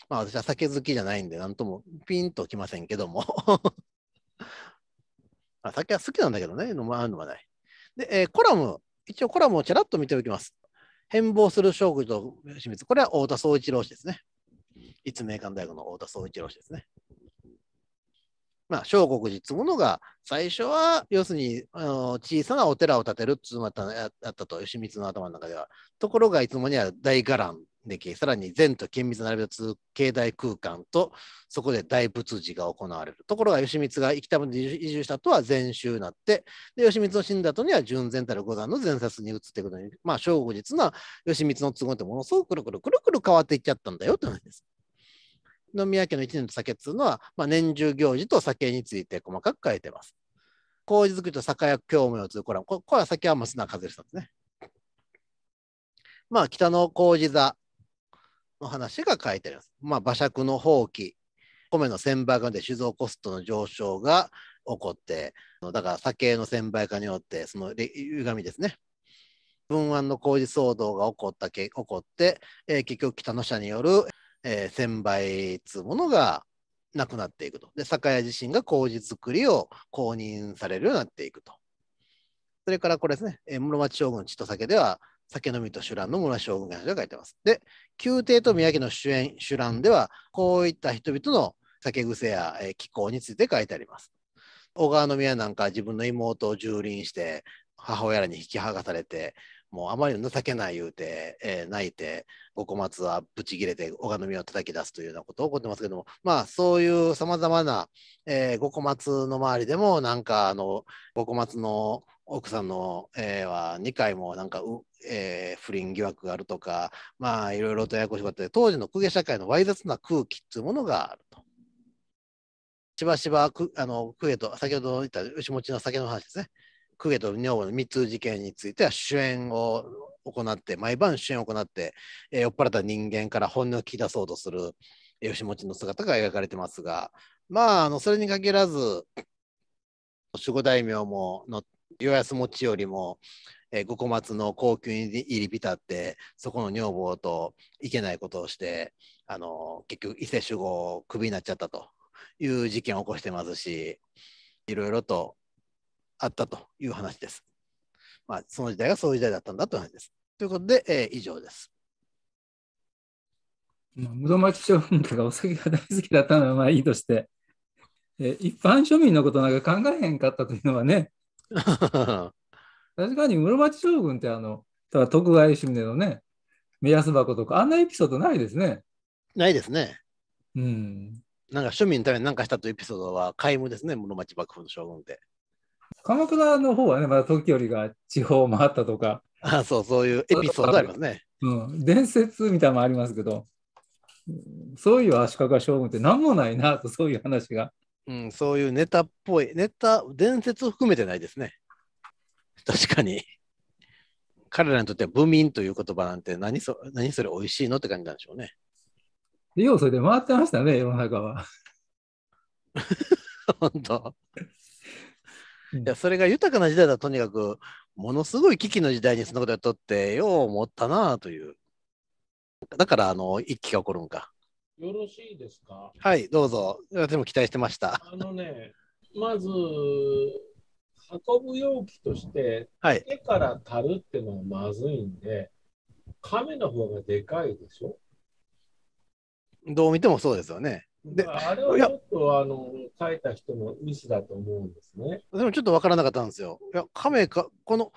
[SPEAKER 1] まあ私は酒好きじゃないんで何ともピンときませんけども (laughs) あ酒は好きなんだけどね、飲まのはない。で、えー、コラム、一応コラムをちらっと見ておきます。変貌する将軍と清水。これは太田総一郎氏ですね。立命館大学の太田総一郎氏ですね。まあ、小国寺つものが、最初は、要するに、あの、小さなお寺を建てるっつうまた、あったと、吉光の頭の中では。ところが、いつもには大伽藍でき、さらに善と厳密な並びを境内空間と、そこで大仏寺が行われる。ところが、吉光が生きたまで移住した後は禅宗になって、で、吉光の死んだ後には純然たる五山の前説に移っていくのに、まあ、正午のは、吉光の都合ってものすごくくるくるくるくる変わっていっちゃったんだよとうて話です。宮家の一年と酒っていうのは、まあ、年中行事と酒について細かく書いてます。麹作りと酒屋興味をつうコラム。これは酒は松永和さんですね。まあ、北の麹座の話が書いてあります。まあ、馬借の放棄、米の1 0 0倍化で酒造コストの上昇が起こって、だから酒の1 0倍化によって、その歪みですね。文案の工事騒動が起こったけ、起こって、えー、結局北の社によるえー、1000倍つものがなくなっていくと。で、酒屋自身が麹作りを公認されるようになっていくと。それからこれですね、えー、室町将軍千と酒では、酒飲みと酒乱の村将軍が書いてます。で、宮廷と宮城の主演、酒乱では、こういった人々の酒癖や、えー、気候について書いてあります。小川の宮なんか自分の妹を蹂躙して、母親らに引き剥がされて、もうあまり情けない言うて、えー、泣いて、五小松はぶち切れて、拝みを叩き出すというようなことを起こってますけども、まあ、そういうさまざまな、えー、五小松の周りでも、なんか、あの、五小松の奥さんの、えー、は2回もなんかう、えー、不倫疑惑があるとか、まあ、いろいろとややこしくって当時の公家社会のわい雑な空気っていうものがあると。しばしばくあのクエと先ほど言った牛持ちの酒の話ですね。公家と女房の密通事件については主演を行って毎晩主演を行って、えー、酔っ払った人間から本音を聞き出そうとする吉持の姿が描かれてますがまああのそれに限らず守護大名もの与安持ちよりも、えー、五小松の高級に入り浸ってそこの女房といけないことをしてあの結局伊勢守護をクビになっちゃったという事件を起こしてますしいろいろとあったという話です。まあ、その時代がそういう時代だったんだという話です。ということで、えー、以上です。
[SPEAKER 2] 室町将軍とかお酒が大好きだったのはまあいいとして、えー、一般庶民のことなんか考えへんかったというのはね、(laughs) 確かに室町将軍ってあの、ただ徳川吉宗のね、目安箱とか、あんなエピソードないですね。ないですね。うん。なんか庶民のために何かしたというエピソ
[SPEAKER 1] ードは皆無ですね、室町幕府の将軍って。
[SPEAKER 2] 鎌倉の方はね、まだ時折よりが地方回ったとか。あそう、そういうエピソードありますね。うん、伝説みたいなのもありますけど、そういう足利将軍って何もないなと、そういう話が。うん、そういうネタっぽい、ネタ、伝説含めてないですね。
[SPEAKER 1] 確かに。彼らにとっては文民という言葉なんて何そ、何それ美味しいのって感
[SPEAKER 2] じなんでしょうね。要れで回ってましたね、世の中は。(laughs) 本当。いやそれが豊かな時代だとにかく
[SPEAKER 1] ものすごい危機の時代にそんなことやっとってよう思ったなというだからあの一気が起こるんか
[SPEAKER 3] よろしいですか
[SPEAKER 1] はいどうぞでも期待してました
[SPEAKER 3] あのねまず運ぶ容器として、はい、手から足るってのはまずいんで、亀の方がでかいでしょ
[SPEAKER 1] どう見てもそうですよね。
[SPEAKER 3] で、あれはちょっとあの書いた人のミスだと思うんですね。
[SPEAKER 1] でもちょっと分からなかったんですよ。いや、亀か、この、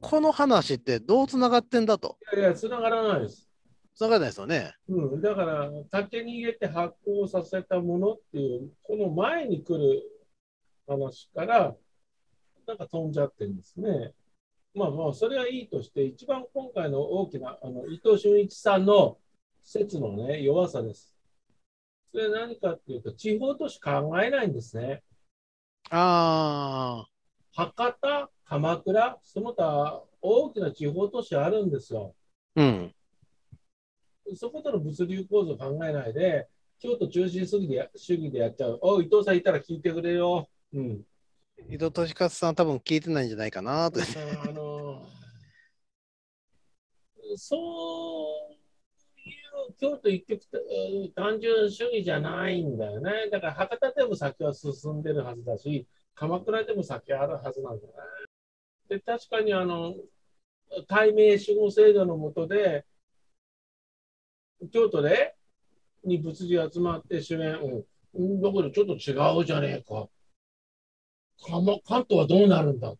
[SPEAKER 1] この話ってどうつながってんだと。いやいや、つ
[SPEAKER 3] ながらないです。つながらないですよね。うん、だから、竹に入れて発酵させたものっていう、この前に来る話から、なんか飛んじゃってるんですね。まあまあ、それはいいとして、一番今回の大きな、あの伊藤俊一さんの説のね、弱さです。それは何かっていうと、地方都市考えないんですね。ああ。博多、鎌倉、その他大きな地方都市あるんですよ。うん。そことの物流構造考えないで、京都中心主義で主義でやっちゃう。お伊藤さんいたら聞いてくれよ。
[SPEAKER 1] うん。伊藤利勝さん多分聞いてないんじゃないかなと。
[SPEAKER 3] あのー、そう京都一極単純主義じゃないんだよね。だから博多でも先は進んでるはずだし、鎌倉でも先あるはずなんだよね。で、確かにあの、対名守護制度のもとで、京都でに仏事集まって主演、うん、だけどちょっと違うじゃねえか。関東はどうなるんだ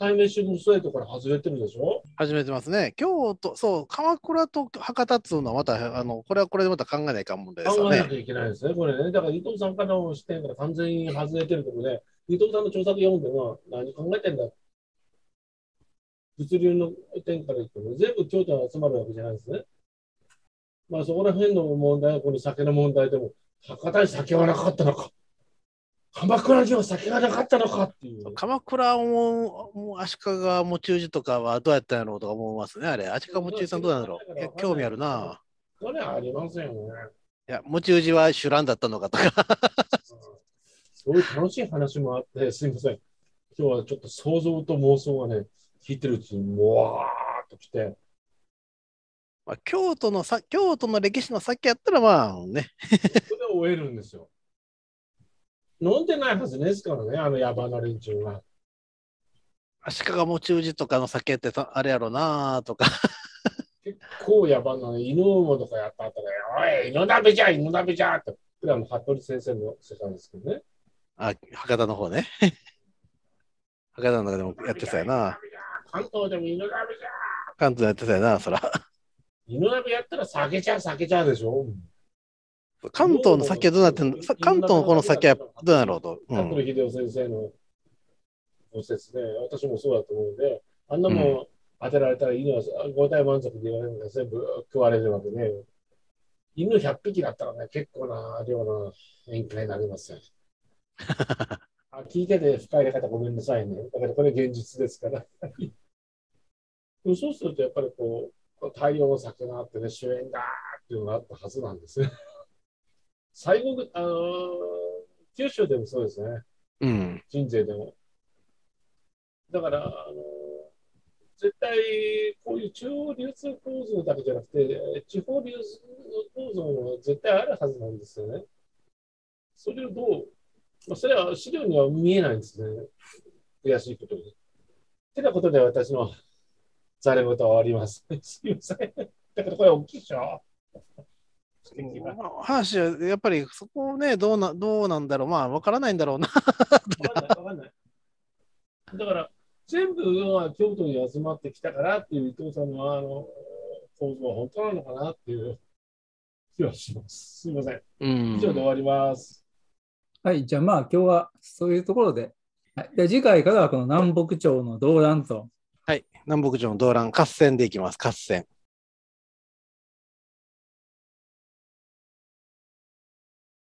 [SPEAKER 3] 対面収ストレートから外れてるでしょ外めてますね。京都、そう、鎌倉と
[SPEAKER 1] 博多っつうのはまた、あの、これはこれでまた考えないかん問題ですよね。考えなきゃいけないですね、これね。だから伊
[SPEAKER 3] 藤さんからの視点から完全に外れてるところで、伊藤さんの調査作読んでも、何考えてんだ物流の点から言っても、全部京都に集まるわけじゃないですね。まあそこら辺の問題は、この酒の問題でも、博多に酒はなかったのか。鎌倉には酒がなかったのかっていう。鎌倉も、
[SPEAKER 1] もう足利持中寺とかはどうやったんやろうとか思いますね、あれ。足利持中寺さんどうなんだろう。興味
[SPEAKER 3] あるな。それはありませんよね。いや、持ちうは主覧だったのかとかそういう楽しい話もあって、すみません。今日はちょっと想像と妄想がね、聞いてるうちに、もわーっときて。まあ、
[SPEAKER 1] 京都のさ、京都の歴史の先やったら、まあね。それ
[SPEAKER 3] で終えるんですよ。飲んでないはずですからね、あの野蛮な連中は。
[SPEAKER 1] 鹿が持ち氏とかの酒ってあれやろなとか。
[SPEAKER 3] 結構野蛮なね、犬もとかやった後ね、おい、犬鍋じゃ、犬鍋じゃって、普段の服部先生のたんですけどね。
[SPEAKER 1] あ、博多の方ね。(laughs) 博多の中でもやってたよな。
[SPEAKER 3] 関東でも犬鍋じゃ
[SPEAKER 1] 関東やってたよな、そら。
[SPEAKER 3] 犬鍋やったら酒じゃ、酒じゃでしょ。
[SPEAKER 1] 関東の酒はどうなってんの関東のこの酒はどうなろうと。うん、
[SPEAKER 3] 秀夫先生のご説で、私もそうだと思うんで、あんなもん、当てられたら犬は五体満足で言われるので全部食われるわけね。犬100匹だったらね、結構な量の宴会になりますよ。(laughs) あ聞いてて深い入方ごめんなさいね。だからこれ現実ですから。そうするとやっぱりこう、大量の酒があってね、主演だーっていうのがあったはずなんですね。最後、あのー、九州でもそうですね。うん。人生でも。だから、あのー、絶対、こういう中央流通構造だけじゃなくて、地方流通構造も絶対あるはずなんですよね。それをどう、まあ、それは資料には見えないんですね。悔しいことに。ってなことで私のざ (laughs) れ言は終わります。(laughs) すません。だからこれ大きいでしょ話はやっぱりそ
[SPEAKER 1] こをねどうな、どうなんだろう、まあ分からないんだろうな。分
[SPEAKER 3] かんない、分かんない。だから、全部は京都に集まってきたからっていう伊藤さんのあの構図は本当なのかなっていう気はします。すみません。
[SPEAKER 2] うん、以上で終わ
[SPEAKER 3] ります。
[SPEAKER 2] はい、じゃあまあ今日はそういうところで。はい、で次回からはこの南北朝の動乱と。
[SPEAKER 3] はい、南北朝の動乱、合戦でいきます、合戦。